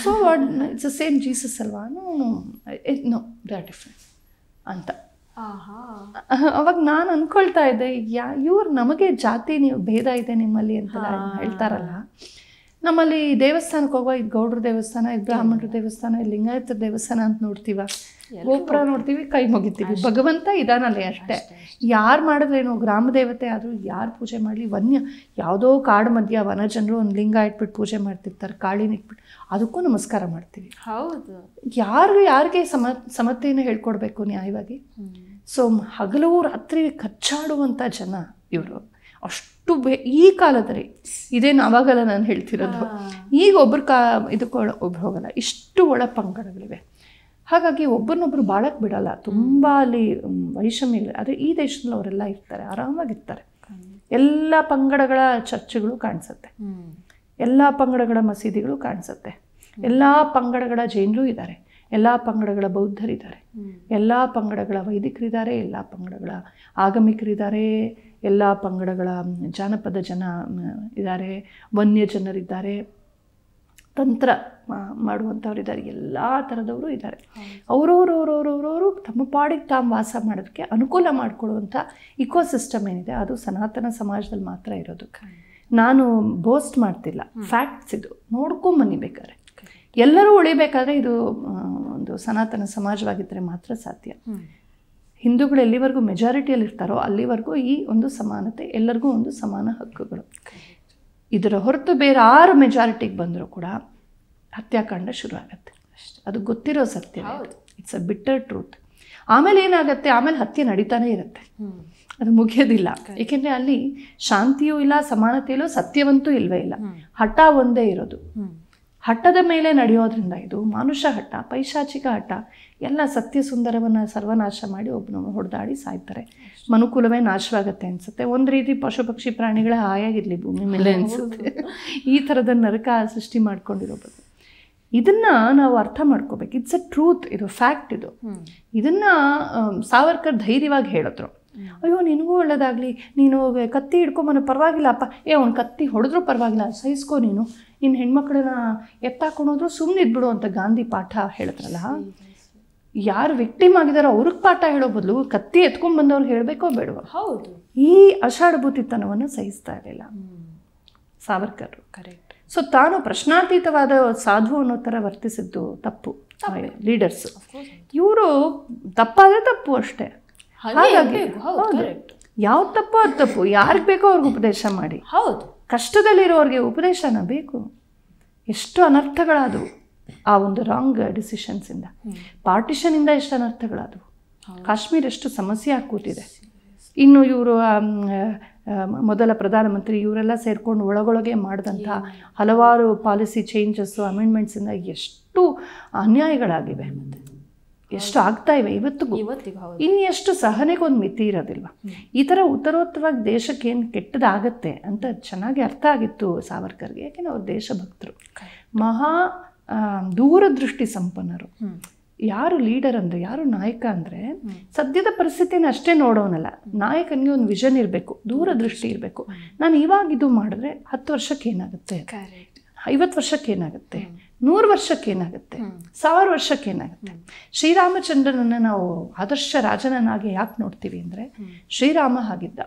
so what it's the same Jesus ಅಲ್ವಾ ನೋ ದೇ ಆರ್ ಡಿಫ್ರೆಂಟ್ ಅಂತ ಅವಾಗ ನಾನು ಅನ್ಕೊಳ್ತಾ ಇದ್ದೆ ಯಾ ಇವ್ರು ನಮಗೆ ಜಾತಿ ನೀವು ಭೇದ ಇದೆ ನಿಮ್ಮಲ್ಲಿ ಅಂತ ಹೇಳ್ತಾರಲ್ಲ ನಮ್ಮಲ್ಲಿ ದೇವಸ್ಥಾನಕ್ಕೆ ಹೋಗುವ ಇದು ಗೌಡ್ರ ದೇವಸ್ಥಾನ ಇದು ಬ್ರಾಹ್ಮಣರ ದೇವಸ್ಥಾನ ಇದು ಲಿಂಗಾಯತರ ದೇವಸ್ಥಾನ ಅಂತ ನೋಡ್ತೀವ ಗೋಪುರ ನೋಡ್ತೀವಿ ಕೈ ಮುಗಿತೀವಿ ಭಗವಂತ ಇದಾನಲ್ಲೇ ಅಷ್ಟೇ ಯಾರು ಮಾಡಿದ್ರೇನು ಗ್ರಾಮ ದೇವತೆ ಆದರೂ ಯಾರು ಪೂಜೆ ಮಾಡಲಿ ವನ್ಯ ಯಾವುದೋ ಕಾಡು ಮಧ್ಯ ವನ ಜನರು ಒಂದು ಲಿಂಗ ಇಟ್ಬಿಟ್ಟು ಪೂಜೆ ಮಾಡ್ತಿರ್ತಾರೆ ಕಾಳಿನ ಇಟ್ಬಿಟ್ಟು ಅದಕ್ಕೂ ನಮಸ್ಕಾರ ಮಾಡ್ತೀವಿ ಹೌದು ಯಾರು ಯಾರಿಗೆ ಸಮ ಸಮತೆಯನ್ನು ಹೇಳ್ಕೊಡ್ಬೇಕು ನ್ಯಾಯವಾಗಿ ಸೊ ಹಗಲು ರಾತ್ರಿ ಕಚ್ಚಾಡುವಂಥ ಜನ ಇವರು ಅಷ್ಟು ಬೇ ಈ ಕಾಲದಲ್ಲಿ ಇದೇನು ಅವಾಗಲ್ಲ ನಾನು ಹೇಳ್ತಿರೋದು ಈಗ ಒಬ್ರು ಕಾ ಇದಕ್ಕೆ ಒಬ್ರು ಹೋಗಲ್ಲ ಇಷ್ಟು ಒಳ ಪಂಗಡಗಳಿವೆ ಹಾಗಾಗಿ ಒಬ್ಬರನ್ನೊಬ್ಬರು ಬಾಳಕ್ಕೆ ಬಿಡಲ್ಲ ತುಂಬ ಅಲ್ಲಿ ವೈಷಮ್ಯ ಇಲ್ಲ ಆದರೆ ಈ ದೇಶದಲ್ಲಿ ಅವರೆಲ್ಲ ಇರ್ತಾರೆ ಆರಾಮಾಗಿರ್ತಾರೆ ಎಲ್ಲ ಪಂಗಡಗಳ ಚರ್ಚ್ಗಳು ಕಾಣಿಸುತ್ತೆ ಎಲ್ಲ ಪಂಗಡಗಳ ಮಸೀದಿಗಳು ಕಾಣಿಸುತ್ತೆ ಎಲ್ಲ ಪಂಗಡಗಳ ಜೈನರು ಇದ್ದಾರೆ ಎಲ್ಲ ಪಂಗಡಗಳ ಬೌದ್ಧರಿದ್ದಾರೆ ಎಲ್ಲ ಪಂಗಡಗಳ ವೈದಿಕರಿದ್ದಾರೆ ಎಲ್ಲ ಪಂಗಡಗಳ ಆಗಮಿಕರಿದ್ದಾರೆ ಎಲ್ಲ ಪಂಗಡಗಳ ಜಾನಪದ ಜನ ಇದ್ದಾರೆ ಜನರಿದ್ದಾರೆ ತಂತ್ರ ಮಾಡುವಂಥವ್ರು ಇದ್ದಾರೆ ಎಲ್ಲ ಥರದವರು ಇದ್ದಾರೆ ಅವರವ್ರವ್ರವ್ರವ್ರವರು ತಮ್ಮ ಪಾಡಿಗೆ ತಾವು ವಾಸ ಮಾಡೋದಕ್ಕೆ ಅನುಕೂಲ ಮಾಡಿಕೊಡುವಂಥ ಸಿಸ್ಟಮ್ ಏನಿದೆ ಅದು ಸನಾತನ ಸಮಾಜದಲ್ಲಿ ಮಾತ್ರ ಇರೋದು ನಾನು ಬೋಸ್ಟ್ ಮಾಡ್ತಿಲ್ಲ ಫ್ಯಾಕ್ಟ್ಸ್ ಇದು ನೋಡ್ಕೊಂಬನ್ನಿ ಬೇಕಾದ್ರೆ ಎಲ್ಲರೂ ಉಳಿಬೇಕಾದ್ರೆ ಇದು ಒಂದು ಸನಾತನ ಸಮಾಜವಾಗಿದ್ದರೆ ಮಾತ್ರ ಸಾಧ್ಯ ಹಿಂದೂಗಳು ಎಲ್ಲಿವರೆಗೂ ಮೆಜಾರಿಟಿಯಲ್ಲಿ ಇರ್ತಾರೋ ಅಲ್ಲಿವರೆಗೂ ಈ ಒಂದು ಸಮಾನತೆ ಎಲ್ಲರಿಗೂ ಒಂದು ಸಮಾನ ಹಕ್ಕುಗಳು ಇದರ ಹೊರತು ಬೇರೆ ಆರು ಮೆಜಾರಿಟಿಗೆ ಬಂದರೂ ಕೂಡ ಹತ್ಯಾಕಾಂಡ ಶುರು ಆಗುತ್ತೆ ಅಷ್ಟೇ ಅದು ಗೊತ್ತಿರೋ ಸತ್ಯ ಇಟ್ಸ್ ಅ ಬಿಟ್ಟರ್ ಟ್ರೂತ್ ಆಮೇಲೆ ಏನಾಗುತ್ತೆ ಆಮೇಲೆ ಹತ್ಯೆ ನಡೀತಾನೆ ಇರುತ್ತೆ ಅದು ಮುಗಿಯೋದಿಲ್ಲ ಏಕೆಂದರೆ ಅಲ್ಲಿ ಶಾಂತಿಯೂ ಇಲ್ಲ ಸಮಾನತೆಯಲ್ಲೂ ಸತ್ಯವಂತೂ ಇಲ್ಲವೇ ಇಲ್ಲ ಹಠ ಒಂದೇ ಇರೋದು ಹಠದ ಮೇಲೆ ನಡೆಯೋದ್ರಿಂದ ಇದು ಮಾನುಷ ಹಟ್ಟ ಪೈಶಾಚಿಕ ಹಠ ಎಲ್ಲ ಸತ್ಯ ಸುಂದರವನ್ನು ಸರ್ವನಾಶ ಮಾಡಿ ಒಬ್ಬನು ಹೊಡೆದಾಡಿ ಸಾಯ್ತಾರೆ ಮನುಕುಲವೇ ನಾಶವಾಗುತ್ತೆ ಅನಿಸುತ್ತೆ ಒಂದು ರೀತಿ ಪಶು ಪಕ್ಷಿ ಪ್ರಾಣಿಗಳ ಹಾಯಾಗಿರಲಿ ಭೂಮಿ ಮೇಲೆ ಅನಿಸುತ್ತೆ ಈ ಥರದ ನರಕ ಸೃಷ್ಟಿ ಮಾಡ್ಕೊಂಡಿರೋದು ಇದನ್ನು ನಾವು ಅರ್ಥ ಮಾಡ್ಕೋಬೇಕು ಇಟ್ಸ್ ಅ ಟ್ರೂತ್ ಇದು ಫ್ಯಾಕ್ಟ್ ಇದು ಇದನ್ನು ಸಾವರ್ಕರ್ ಧೈರ್ಯವಾಗಿ ಹೇಳಿದ್ರು ಅಯ್ಯೋ ನಿನಗೂ ಒಳ್ಳೇದಾಗಲಿ ನೀನು ಕತ್ತಿ ಹಿಡ್ಕೊಂಬನ ಪರವಾಗಿಲ್ಲ ಅಪ್ಪ ಏ ಅವ್ನು ಕತ್ತಿ ಹೊಡೆದ್ರೂ ಪರವಾಗಿಲ್ಲ ಸಹಿಸ್ಕೋ ನೀನು ನಿನ್ನ ಹೆಣ್ಮಕ್ಳನ್ನ ಎತ್ತಾಕೊಂಡೋದ್ರು ಸುಮ್ಮನೆ ಇದ್ಬಿಡು ಅಂತ ಗಾಂಧಿ ಪಾಠ ಹೇಳಿದ್ರಲ್ಲ ಯಾರು ವಿಕ್ಟಿಮ್ ಆಗಿದಾರೋ ಅವ್ರಿಗೆ ಪಾಠ ಹೇಳೋ ಬದಲು ಕತ್ತಿ ಎತ್ಕೊಂಡ್ಬಂದವ್ರು ಹೇಳಬೇಕೋ ಬೇಡವ ಹೌದು ಈ ಅಷಾಢಭೂತಿತನವನ್ನು ಸಹಿಸ್ತಾ ಇರಲಿಲ್ಲ ಸಾವರ್ಕರ್ ಕರೆಕ್ಟ್ ಸೊ ತಾನು ಪ್ರಶ್ನಾತೀತವಾದ ಸಾಧು ಅನ್ನೋ ಥರ ವರ್ತಿಸಿದ್ದು ತಪ್ಪು ಲೀಡರ್ಸ್ ಇವರು ತಪ್ಪಾದ ತಪ್ಪು ಅಷ್ಟೇ ಹಾಗಾಗಿ ಯಾವ ತಪ್ಪು ಅದು ತಪ್ಪು ಯಾರಿಗೆ ಬೇಕೋ ಅವ್ರಿಗೆ ಉಪದೇಶ ಮಾಡಿ ಹೌದು ಕಷ್ಟದಲ್ಲಿರೋರಿಗೆ ಉಪದೇಶನ ಬೇಕು ಎಷ್ಟು ಅನರ್ಥಗಳಾದವು ಆ ಒಂದು ರಾಂಗ್ ಡಿಸಿಷನ್ಸಿಂದ ಪಾರ್ಟಿಷನಿಂದ ಎಷ್ಟು ಅನರ್ಥಗಳಾದವು ಕಾಶ್ಮೀರ ಎಷ್ಟು ಸಮಸ್ಯೆ ಕೂತಿದೆ ಇನ್ನು ಇವರು ಮೊದಲ ಪ್ರಧಾನಮಂತ್ರಿ ಇವರೆಲ್ಲ ಸೇರಿಕೊಂಡು ಒಳಗೊಳಗೆ ಮಾಡಿದಂಥ ಹಲವಾರು ಪಾಲಿಸಿ ಚೇಂಜಸ್ಸು ಅಮೆಂಡ್ಮೆಂಟ್ಸಿಂದ ಎಷ್ಟು ಅನ್ಯಾಯಗಳಾಗಿವೆ ಎಷ್ಟು ಆಗ್ತಾ ಇವೆ ಇವತ್ತಿಗೂ ಇನ್ನು ಎಷ್ಟು ಸಹನೆಗೊಂದು ಮಿತಿ ಇರೋದಿಲ್ವಾ ಈ ಥರ ಉತ್ತರೋತ್ತರವಾಗಿ ದೇಶಕ್ಕೆ ಏನು ಕೆಟ್ಟದಾಗತ್ತೆ ಅಂತ ಚೆನ್ನಾಗಿ ಅರ್ಥ ಆಗಿತ್ತು ಸಾವರ್ಕರ್ಗೆ ಯಾಕೆಂದ್ರೆ ಅವ್ರು ದೇಶಭಕ್ತರು ಮಹಾ ದೂರದೃಷ್ಟಿ ಸಂಪನ್ನರು ಯಾರು ಲೀಡರ್ ಅಂದರೆ ಯಾರು ನಾಯಕ ಅಂದರೆ ಸದ್ಯದ ಪರಿಸ್ಥಿತಿನ ಅಷ್ಟೇ ನೋಡೋನಲ್ಲ ನಾಯಕನಿಗೆ ಒಂದು ವಿಷನ್ ಇರಬೇಕು ದೂರದೃಷ್ಟಿ ಇರಬೇಕು ನಾನು ಇವಾಗ ಇದು ಮಾಡಿದ್ರೆ ಹತ್ತು ವರ್ಷಕ್ಕೆ ಏನಾಗುತ್ತೆ ಐವತ್ತು ವರ್ಷಕ್ಕೇನಾಗುತ್ತೆ ನೂರು ವರ್ಷಕ್ಕೇನಾಗುತ್ತೆ ಸಾವಿರ ವರ್ಷಕ್ಕೇನಾಗುತ್ತೆ ಶ್ರೀರಾಮಚಂದ್ರನನ್ನು ನಾವು ಆದರ್ಶ ರಾಜನನ್ನಾಗಿ ಯಾಕೆ ನೋಡ್ತೀವಿ ಅಂದರೆ ಶ್ರೀರಾಮ ಆಗಿದ್ದ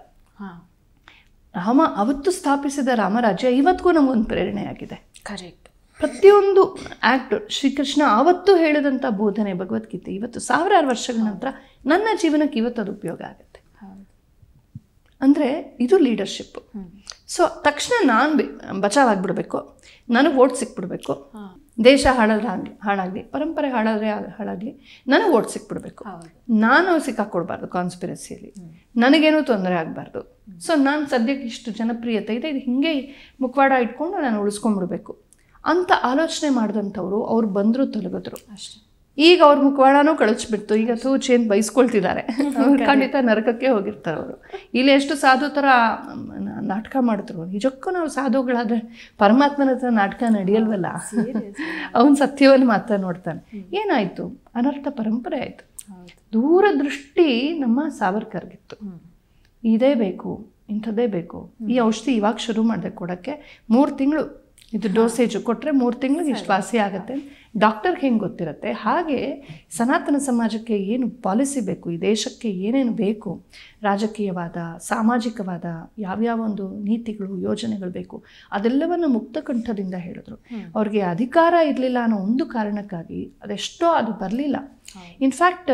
ರಾಮ ಅವತ್ತು ಸ್ಥಾಪಿಸಿದ ರಾಮರಾಜ್ಯ ಇವತ್ತಿಗೂ ನಮಗೊಂದು ಪ್ರೇರಣೆಯಾಗಿದೆ ಕರೆಕ್ಟ್ ಪ್ರತಿಯೊಂದು ಆ್ಯಕ್ಟ್ ಶ್ರೀಕೃಷ್ಣ ಆವತ್ತು ಹೇಳಿದಂಥ ಬೋಧನೆ ಭಗವದ್ಗೀತೆ ಇವತ್ತು ಸಾವಿರಾರು ವರ್ಷಗಳ ನಂತರ ನನ್ನ ಜೀವನಕ್ಕೆ ಇವತ್ತು ಅದು ಉಪಯೋಗ ಆಗುತ್ತೆ ಅಂದರೆ ಇದು ಲೀಡರ್ಶಿಪ್ ಸೊ ತಕ್ಷಣ ನಾನು ಬಚಾವಾಗ್ಬಿಡ್ಬೇಕು ನನಗೆ ಓಟ್ ಸಿಕ್ಬಿಡ್ಬೇಕು ದೇಶ ಹಾಳಾದ್ರೆ ಆಗಲಿ ಹಾಳಾಗಲಿ ಪರಂಪರೆ ಹಾಳಾದ್ರೆ ಹಾಳಾಗಲಿ ನನಗೆ ಓಟ್ ಸಿಕ್ಬಿಡ್ಬೇಕು ನಾನು ಸಿಕ್ಕಾಕೊಡ್ಬಾರ್ದು ಕಾನ್ಸ್ಪಿರೆನ್ಸಿಯಲ್ಲಿ ನನಗೇನೂ ತೊಂದರೆ ಆಗಬಾರ್ದು ಸೊ ನಾನು ಸದ್ಯಕ್ಕೆ ಇಷ್ಟು ಜನಪ್ರಿಯತೆ ಇದೆ ಇದು ಹಿಂಗೆ ಮುಖವಾಡ ಇಟ್ಕೊಂಡು ನಾನು ಉಳಿಸ್ಕೊಂಡ್ಬಿಡ್ಬೇಕು ಅಂತ ಆಲೋಚನೆ ಮಾಡಿದಂಥವ್ರು ಅವ್ರು ಬಂದರು ತೊಲಗಿದ್ರು ಅಷ್ಟೇ ಈಗ ಅವ್ರ ಮುಖವಾಡನೂ ಕಳಿಸ್ಬಿಡ್ತು ಈಗ ತೂಚಿ ಅಂತ ಬೈಸ್ಕೊಳ್ತಿದ್ದಾರೆ ಖಂಡಿತ ನರಕಕ್ಕೆ ಹೋಗಿರ್ತಾರೆ ಅವರು ಇಲ್ಲಿ ಎಷ್ಟು ಸಾಧು ಥರ ನಾಟಕ ಮಾಡಿದ್ರು ನಿಜಕ್ಕೂ ನಾವು ಸಾಧುಗಳಾದರೆ ಪರಮಾತ್ಮನ ಹತ್ರ ನಾಟಕ ನಡೆಯಲ್ವಲ್ಲ ಅವನು ಸತ್ಯವನ್ನು ಮಾತ್ರ ನೋಡ್ತಾನೆ ಏನಾಯಿತು ಅನರ್ಥ ಪರಂಪರೆ ಆಯಿತು ದೂರದೃಷ್ಟಿ ನಮ್ಮ ಸಾವರ್ಕರ್ಗಿತ್ತು ಇದೇ ಬೇಕು ಇಂಥದ್ದೇ ಬೇಕು ಈ ಔಷಧಿ ಇವಾಗ ಶುರು ಮಾಡಿದೆ ಕೊಡೋಕ್ಕೆ ಮೂರು ತಿಂಗಳು ಇದು ಡೋಸೇಜು ಕೊಟ್ಟರೆ ಮೂರು ತಿಂಗಳಿಗೆ ಇಷ್ಟು ವಾಸಿ ಆಗುತ್ತೆ ಡಾಕ್ಟರ್ಗೆ ಹೆಂಗೆ ಗೊತ್ತಿರುತ್ತೆ ಹಾಗೆ ಸನಾತನ ಸಮಾಜಕ್ಕೆ ಏನು ಪಾಲಿಸಿ ಬೇಕು ಈ ದೇಶಕ್ಕೆ ಏನೇನು ಬೇಕು ರಾಜಕೀಯವಾದ ಸಾಮಾಜಿಕವಾದ ಯಾವ್ಯಾವ ಒಂದು ನೀತಿಗಳು ಯೋಜನೆಗಳು ಬೇಕು ಅದೆಲ್ಲವನ್ನು ಮುಕ್ತಕಂಠದಿಂದ ಹೇಳಿದ್ರು ಅವ್ರಿಗೆ ಅಧಿಕಾರ ಇರಲಿಲ್ಲ ಅನ್ನೋ ಒಂದು ಕಾರಣಕ್ಕಾಗಿ ಅದೆಷ್ಟೋ ಅದು ಬರಲಿಲ್ಲ ಇನ್ಫ್ಯಾಕ್ಟ್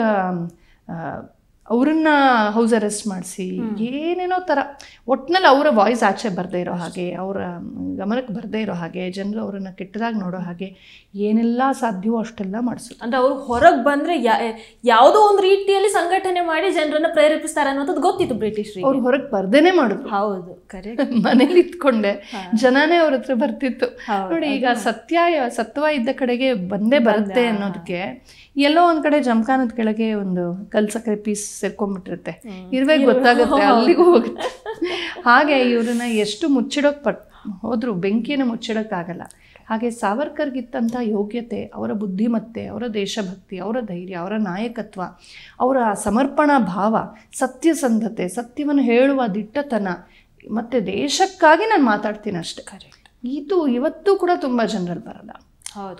ಅವ್ರನ್ನ ಹೌಸ್ ಅರೆಸ್ಟ್ ಮಾಡಿಸಿ ಏನೇನೋ ಥರ ಒಟ್ಟಿನಲ್ಲಿ ಅವರ ವಾಯ್ಸ್ ಆಚೆ ಬರದೇ ಇರೋ ಹಾಗೆ ಅವರ ಗಮನಕ್ಕೆ ಬರದೇ ಇರೋ ಹಾಗೆ ಜನರು ಅವರನ್ನು ಕೆಟ್ಟದಾಗಿ ನೋಡೋ ಹಾಗೆ ಏನೆಲ್ಲ ಸಾಧ್ಯವೋ ಅಷ್ಟೆಲ್ಲ ಮಾಡಿಸು ಅಂದರೆ ಅವರು ಹೊರಗೆ ಬಂದರೆ ಯಾವುದೋ ಒಂದು ರೀತಿಯಲ್ಲಿ ಸಂಘಟನೆ ಮಾಡಿ ಜನರನ್ನು ಪ್ರೇರೇಪಿಸ್ತಾರೆ ಅನ್ನೋದು ಗೊತ್ತಿತ್ತು ಬ್ರಿಟಿಷ್ ಅವ್ರು ಹೊರಗೆ ಬರ್ದೇನೆ ಮಾಡಿದ್ರು ಹೌದು ಕರೆಕ್ಟ್ ಮನೇಲಿ ಇತ್ಕೊಂಡೆ ಜನನೇ ಅವ್ರ ಹತ್ರ ಬರ್ತಿತ್ತು ನೋಡಿ ಈಗ ಸತ್ಯ ಸತ್ವ ಇದ್ದ ಕಡೆಗೆ ಬಂದೇ ಬರುತ್ತೆ ಅನ್ನೋದಕ್ಕೆ ಎಲ್ಲೋ ಒಂದ್ ಕಡೆ ಜಮಖಾನದ ಕೆಳಗೆ ಒಂದು ಕಲ್ಸಕ್ಕರೆ ಪೀಸ್ ಸೇರ್ಕೊಂಡ್ಬಿಟ್ಟಿರುತ್ತೆ ಇರುವೆ ಗೊತ್ತಾಗುತ್ತೆ ಅಲ್ಲಿಗೂ ಹೋಗುತ್ತೆ ಹಾಗೆ ಇವ್ರನ್ನ ಎಷ್ಟು ಮುಚ್ಚಿಡೋಕ್ ಪಟ್ ಹೋದ್ರು ಬೆಂಕಿಯನ್ನು ಮುಚ್ಚಿಡೋಕ್ಕಾಗಲ್ಲ ಹಾಗೆ ಸಾವರ್ಕರ್ಗಿತ್ತಂಥ ಯೋಗ್ಯತೆ ಅವರ ಬುದ್ಧಿಮತ್ತೆ ಅವರ ದೇಶಭಕ್ತಿ ಅವರ ಧೈರ್ಯ ಅವರ ನಾಯಕತ್ವ ಅವರ ಸಮರ್ಪಣಾ ಭಾವ ಸತ್ಯಸಂಧತೆ ಸತ್ಯವನ್ನು ಹೇಳುವ ದಿಟ್ಟತನ ಮತ್ತೆ ದೇಶಕ್ಕಾಗಿ ನಾನು ಮಾತಾಡ್ತೀನಿ ಅಷ್ಟೇ ಕರೆಕ್ಟ್ ಇದು ಇವತ್ತು ಕೂಡ ತುಂಬ ಜನರಲ್ಲಿ ಬರಲ್ಲ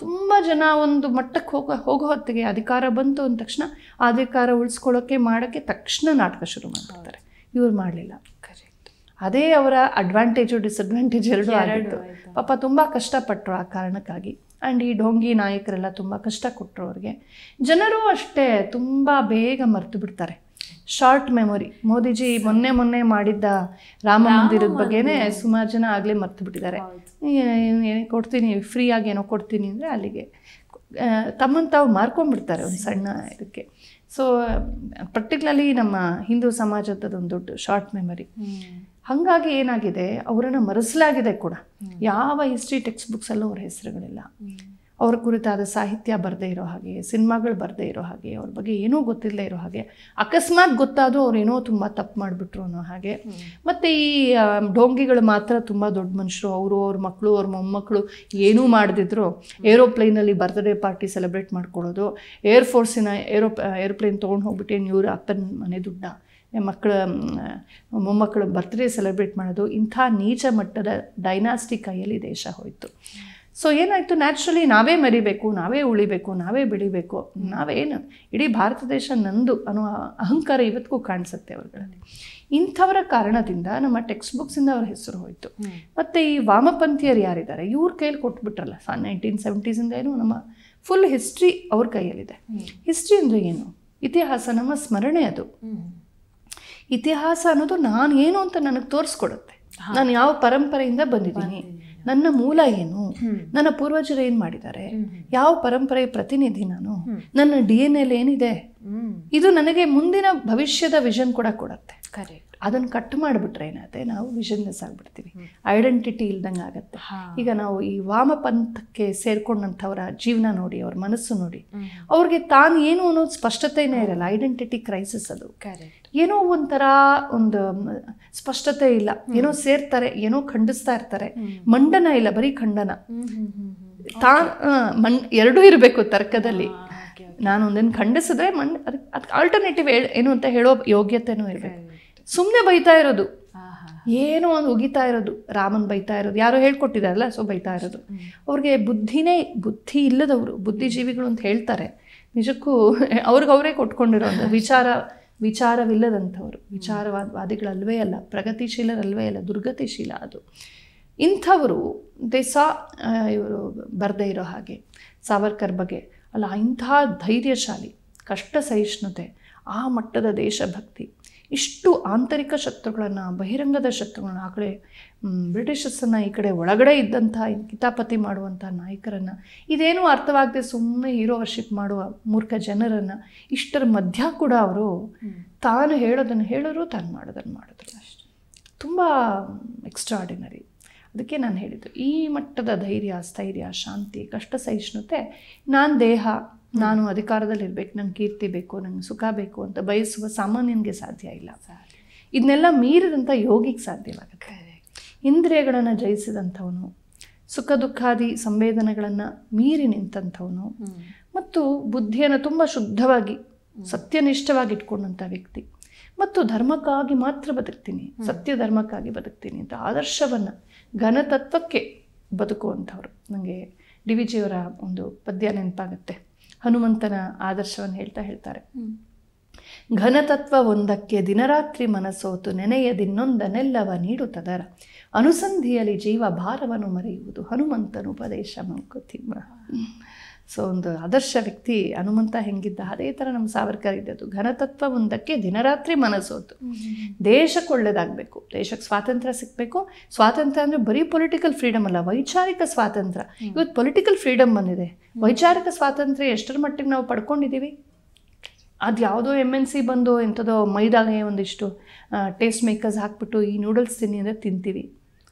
ತುಂಬ ಜನ ಒಂದು ಮಟ್ಟಕ್ಕೆ ಹೋಗೋ ಹೋಗೋ ಹೊತ್ತಿಗೆ ಅಧಿಕಾರ ಬಂತು ಅಂದ ತಕ್ಷಣ ಆ ಅಧಿಕಾರ ಉಳಿಸ್ಕೊಳ್ಳೋಕ್ಕೆ ಮಾಡೋಕ್ಕೆ ತಕ್ಷಣ ನಾಟಕ ಶುರು ಮಾಡ್ತಾರೆ ಇವ್ರು ಮಾಡಲಿಲ್ಲ ಕರೆಕ್ಟ್ ಅದೇ ಅವರ ಅಡ್ವಾಂಟೇಜು ಡಿಸ್ಅಡ್ವಾಂಟೇಜ್ ಎರಡು ಆಗಿತ್ತು ಪಾಪ ತುಂಬ ಕಷ್ಟಪಟ್ಟರು ಆ ಕಾರಣಕ್ಕಾಗಿ ಆ್ಯಂಡ್ ಈ ಢೋಂಗಿ ನಾಯಕರೆಲ್ಲ ತುಂಬ ಕಷ್ಟ ಕೊಟ್ಟರು ಅವ್ರಿಗೆ ಜನರು ಅಷ್ಟೇ ತುಂಬ ಬೇಗ ಮರೆತು ಬಿಡ್ತಾರೆ ಶಾರ್ಟ್ ಮೆಮೊರಿ ಮೋದಿಜಿ ಮೊನ್ನೆ ಮೊನ್ನೆ ಮಾಡಿದ್ದ ರಾಮ ಮಂದಿರದ ಬಗ್ಗೆನೇ ಸುಮಾರು ಜನ ಆಗಲೇ ಮರ್ತು ಬಿಟ್ಟಿದ್ದಾರೆ ಏನೇ ಕೊಡ್ತೀನಿ ಫ್ರೀಯಾಗಿ ಏನೋ ಕೊಡ್ತೀನಿ ಅಂದರೆ ಅಲ್ಲಿಗೆ ತಮ್ಮನ್ನು ತಾವು ಮಾರ್ಕೊಂಡ್ಬಿಡ್ತಾರೆ ಒಂದು ಸಣ್ಣ ಇದಕ್ಕೆ ಸೊ ಪರ್ಟಿಕ್ಯುಲರ್ಲಿ ನಮ್ಮ ಹಿಂದೂ ಒಂದು ದೊಡ್ಡ ಶಾರ್ಟ್ ಮೆಮೊರಿ ಹಾಗಾಗಿ ಏನಾಗಿದೆ ಅವರನ್ನು ಮರೆಸಲಾಗಿದೆ ಕೂಡ ಯಾವ ಹಿಸ್ಟ್ರಿ ಟೆಕ್ಸ್ಟ್ ಬುಕ್ಸಲ್ಲೂ ಅವ್ರ ಹೆಸರುಗಳಿಲ್ಲ ಅವ್ರ ಕುರಿತಾದ ಸಾಹಿತ್ಯ ಬರದೇ ಇರೋ ಹಾಗೆ ಸಿನಿಮಾಗಳು ಬರದೇ ಇರೋ ಹಾಗೆ ಅವ್ರ ಬಗ್ಗೆ ಏನೂ ಗೊತ್ತಿಲ್ಲದೆ ಇರೋ ಹಾಗೆ ಅಕಸ್ಮಾತ್ ಗೊತ್ತಾದರೂ ಅವ್ರೇನೋ ತುಂಬ ತಪ್ಪು ಮಾಡಿಬಿಟ್ರು ಅನ್ನೋ ಹಾಗೆ ಮತ್ತು ಈ ಡೋಂಗಿಗಳು ಮಾತ್ರ ತುಂಬ ದೊಡ್ಡ ಮನುಷ್ಯರು ಅವರು ಅವ್ರ ಮಕ್ಕಳು ಅವ್ರ ಮೊಮ್ಮಕ್ಕಳು ಏನೂ ಮಾಡಿದ್ರು ಏರೋಪ್ಲೇನಲ್ಲಿ ಬರ್ತ್ಡೇ ಪಾರ್ಟಿ ಸೆಲೆಬ್ರೇಟ್ ಮಾಡ್ಕೊಳ್ಳೋದು ಏರ್ಫೋರ್ಸಿನ ಏರೋ ಏರೋಪ್ಲೇನ್ ತೊಗೊಂಡು ಹೋಗ್ಬಿಟ್ಟು ಇವರು ಅಪ್ಪನ ಮನೆ ದುಡ್ಡ ಮಕ್ಕಳ ಮೊಮ್ಮಕ್ಕಳು ಬರ್ತ್ಡೇ ಸೆಲೆಬ್ರೇಟ್ ಮಾಡೋದು ಇಂಥ ನೀಚ ಮಟ್ಟದ ಡೈನಾಸ್ಟಿಕ್ ಕೈಯಲ್ಲಿ ದೇಶ ಹೋಯಿತು ಸೊ ಏನಾಯಿತು ನ್ಯಾಚುರಲಿ ನಾವೇ ಮರಿಬೇಕು ನಾವೇ ಉಳಿಬೇಕು ನಾವೇ ಬೆಳಿಬೇಕು ನಾವೇನು ಇಡೀ ಭಾರತ ದೇಶ ನಂದು ಅನ್ನೋ ಅಹಂಕಾರ ಇವತ್ತಿಗೂ ಕಾಣಿಸುತ್ತೆ ಅವರುಗಳಲ್ಲಿ ಇಂಥವರ ಕಾರಣದಿಂದ ನಮ್ಮ ಟೆಕ್ಸ್ಟ್ ಬುಕ್ಸಿಂದ ಅವ್ರ ಹೆಸರು ಹೋಯಿತು ಮತ್ತು ಈ ವಾಮಪಂಥೀಯರು ಯಾರಿದ್ದಾರೆ ಇವ್ರ ಕೈಯಲ್ಲಿ ಕೊಟ್ಬಿಟ್ರಲ್ಲ ಸಾ ನೈನ್ಟೀನ್ ಸೆವೆಂಟೀಸಿಂದ ಏನು ನಮ್ಮ ಫುಲ್ ಹಿಸ್ಟ್ರಿ ಅವ್ರ ಕೈಯಲ್ಲಿದೆ ಹಿಸ್ಟ್ರಿ ಅಂದರೆ ಏನು ಇತಿಹಾಸ ನಮ್ಮ ಸ್ಮರಣೆ ಅದು ಇತಿಹಾಸ ಅನ್ನೋದು ನಾನು ಏನು ಅಂತ ನನಗೆ ತೋರಿಸ್ಕೊಡುತ್ತೆ ನಾನು ಯಾವ ಪರಂಪರೆಯಿಂದ ಬಂದಿದ್ದೀನಿ ನನ್ನ ಮೂಲ ಏನು ನನ್ನ ಪೂರ್ವಜರು ಏನು ಮಾಡಿದ್ದಾರೆ ಯಾವ ಪರಂಪರೆಯ ಪ್ರತಿನಿಧಿ ನಾನು ನನ್ನ ಡಿ ಎನ್ ಎಲ್ ಏನಿದೆ ಇದು ನನಗೆ ಮುಂದಿನ ಭವಿಷ್ಯದ ವಿಷನ್ ಕೂಡ ಕೊಡುತ್ತೆ ಕರೆಕ್ಟ್ ಕಟ್ ಮಾಡಿಬಿಟ್ರೆ ಏನಾದ್ರೆ ನಾವು ವಿಷನ್ನೆಸ್ ಆಗ್ಬಿಡ್ತೀವಿ ಐಡೆಂಟಿಟಿ ಇಲ್ದಂಗೆ ಆಗುತ್ತೆ ಈಗ ನಾವು ಈ ವಾಮ ಪಂಥಕ್ಕೆ ಸೇರ್ಕೊಂಡಂತವರ ಜೀವನ ನೋಡಿ ಅವ್ರ ಮನಸ್ಸು ನೋಡಿ ಅವ್ರಿಗೆ ತಾನು ಏನು ಅನ್ನೋದು ಸ್ಪಷ್ಟತೆನೇ ಇರಲ್ಲ ಐಡೆಂಟಿಟಿ ಕ್ರೈಸಿಸ್ ಅದು ಕರೆಕ್ಟ್ ಏನೋ ಒಂಥರ ಒಂದು ಸ್ಪಷ್ಟತೆ ಇಲ್ಲ ಏನೋ ಸೇರ್ತಾರೆ ಏನೋ ಖಂಡಿಸ್ತಾ ಇರ್ತಾರೆ ಮಂಡನ ಇಲ್ಲ ಬರೀ ಖಂಡನ ತಾ ಮಂಡ್ ಎರಡೂ ಇರಬೇಕು ತರ್ಕದಲ್ಲಿ ನಾನು ಒಂದನ್ನು ಖಂಡಿಸಿದ್ರೆ ಮಂಡ್ ಅದಕ್ಕೆ ಆಲ್ಟರ್ನೇಟಿವ್ ಏನು ಅಂತ ಹೇಳೋ ಯೋಗ್ಯತೆನೂ ಇರಬೇಕು ಸುಮ್ಮನೆ ಬೈತಾ ಇರೋದು ಏನೋ ಒಂದು ಉಗಿತಾ ಇರೋದು ರಾಮನ್ ಬೈತಾ ಇರೋದು ಯಾರೋ ಹೇಳ್ಕೊಟ್ಟಿದಾರಲ್ಲ ಸೊ ಬೈತಾ ಇರೋದು ಅವ್ರಿಗೆ ಬುದ್ಧಿನೇ ಬುದ್ಧಿ ಇಲ್ಲದವರು ಬುದ್ಧಿಜೀವಿಗಳು ಅಂತ ಹೇಳ್ತಾರೆ ನಿಜಕ್ಕೂ ಅವ್ರಿಗೆ ಅವರೇ ಕೊಟ್ಕೊಂಡಿರೋ ವಿಚಾರ ವಿಚಾರವಿಲ್ಲದಂಥವರು ವಿಚಾರವಾದಿಗಳಲ್ವೇ ಅಲ್ಲ ಪ್ರಗತಿಶೀಲರಲ್ವೇ ಅಲ್ಲ ದುರ್ಗತಿಶೀಲ ಅದು ಇಂಥವರು ದೇಸ ಇವರು ಬರದೇ ಇರೋ ಹಾಗೆ ಸಾವರ್ಕರ್ ಬಗ್ಗೆ ಅಲ್ಲ ಇಂಥ ಧೈರ್ಯಶಾಲಿ ಕಷ್ಟ ಸಹಿಷ್ಣುತೆ ಆ ಮಟ್ಟದ ದೇಶಭಕ್ತಿ ಇಷ್ಟು ಆಂತರಿಕ ಶತ್ರುಗಳನ್ನು ಬಹಿರಂಗದ ಶತ್ರುಗಳನ್ನು ಆ ಕಡೆ ಬ್ರಿಟಿಷರ್ಸನ್ನು ಈ ಕಡೆ ಒಳಗಡೆ ಇದ್ದಂಥ ಕಿತಾಪತಿ ಮಾಡುವಂಥ ನಾಯಕರನ್ನು ಇದೇನು ಅರ್ಥವಾಗದೆ ಸುಮ್ಮನೆ ಹೀರೋ ವರ್ಷಿಪ್ ಮಾಡುವ ಮೂರ್ಖ ಜನರನ್ನು ಇಷ್ಟರ ಮಧ್ಯ ಕೂಡ ಅವರು ತಾನು ಹೇಳೋದನ್ನು ಹೇಳಿದ್ರು ತಾನು ಮಾಡೋದನ್ನು ಮಾಡಿದ್ರು ಅಷ್ಟೆ ತುಂಬ ಎಕ್ಸ್ಟ್ರಾಡಿನರಿ ಅದಕ್ಕೆ ನಾನು ಹೇಳಿದ್ದು ಈ ಮಟ್ಟದ ಧೈರ್ಯ ಸ್ಥೈರ್ಯ ಶಾಂತಿ ಕಷ್ಟ ಸಹಿಷ್ಣುತೆ ನಾನು ದೇಹ ನಾನು ಅಧಿಕಾರದಲ್ಲಿ ಇರಬೇಕು ನಂಗೆ ಕೀರ್ತಿ ಬೇಕು ನಂಗೆ ಸುಖ ಬೇಕು ಅಂತ ಬಯಸುವ ಸಾಮಾನ್ಯನಿಗೆ ಸಾಧ್ಯ ಇಲ್ಲ ಇದನ್ನೆಲ್ಲ ಮೀರಿದಂಥ ಯೋಗಿಗೆ ಸಾಧ್ಯವಾಗುತ್ತೆ ಇಂದ್ರಿಯಗಳನ್ನು ಜಯಿಸಿದಂಥವನು ಸುಖ ದುಃಖಾದಿ ಸಂವೇದನೆಗಳನ್ನು ಮೀರಿ ನಿಂತಂಥವನು ಮತ್ತು ಬುದ್ಧಿಯನ್ನು ತುಂಬ ಶುದ್ಧವಾಗಿ ಸತ್ಯನಿಷ್ಠವಾಗಿ ಇಟ್ಕೊಂಡಂಥ ವ್ಯಕ್ತಿ ಮತ್ತು ಧರ್ಮಕ್ಕಾಗಿ ಮಾತ್ರ ಬದುಕ್ತೀನಿ ಸತ್ಯ ಧರ್ಮಕ್ಕಾಗಿ ಬದುಕ್ತೀನಿ ಅಂತ ಆದರ್ಶವನ್ನು ಘನತತ್ವಕ್ಕೆ ಬದುಕುವಂಥವ್ರು ನನಗೆ ಡಿ ವಿ ಜಿಯವರ ಒಂದು ಪದ್ಯ ನೆನಪಾಗುತ್ತೆ ಹನುಮಂತನ ಆದರ್ಶವನ್ನು ಹೇಳ್ತಾ ಹೇಳ್ತಾರೆ ಘನತತ್ವ ಒಂದಕ್ಕೆ ದಿನರಾತ್ರಿ ಮನಸೋತು ನೆನೆಯದಿನ್ನೊಂದನೆಲ್ಲವ ನೀಡುತ್ತದರ ಅನುಸಂಧಿಯಲ್ಲಿ ಜೀವ ಭಾರವನ್ನು ಮರೆಯುವುದು ಹನುಮಂತನು ಉಪದೇಶ ಮಂಕುತಿಮ್ಮ ಸೊ ಒಂದು ಆದರ್ಶ ವ್ಯಕ್ತಿ ಹನುಮಂತ ಹೆಂಗಿದ್ದ ಅದೇ ಥರ ನಮ್ಮ ಸಾವರ್ಕರ್ ಇದ್ದದ್ದು ಘನತತ್ವ ಒಂದಕ್ಕೆ ದಿನರಾತ್ರಿ ಮನಸ್ಸೋದು ದೇಶಕ್ಕೆ ಒಳ್ಳೆಯದಾಗಬೇಕು ದೇಶಕ್ಕೆ ಸ್ವಾತಂತ್ರ್ಯ ಸಿಗಬೇಕು ಸ್ವಾತಂತ್ರ್ಯ ಅಂದರೆ ಬರೀ ಪೊಲಿಟಿಕಲ್ ಫ್ರೀಡಮ್ ಅಲ್ಲ ವೈಚಾರಿಕ ಸ್ವಾತಂತ್ರ್ಯ ಇವತ್ತು ಪೊಲಿಟಿಕಲ್ ಫ್ರೀಡಮ್ ಬಂದಿದೆ ವೈಚಾರಿಕ ಸ್ವಾತಂತ್ರ್ಯ ಎಷ್ಟರ ಮಟ್ಟಿಗೆ ನಾವು ಪಡ್ಕೊಂಡಿದ್ದೀವಿ ಅದು ಯಾವುದೋ ಎಮ್ ಎನ್ ಸಿ ಬಂದು ಎಂಥದೋ ಮೈದಾಗೆ ಒಂದಿಷ್ಟು ಟೇಸ್ಟ್ ಮೇಕರ್ಸ್ ಹಾಕ್ಬಿಟ್ಟು ಈ ನೂಡಲ್ಸ್ ತಿನ್ನಿ ಅಂದರೆ ತಿಂತೀವಿ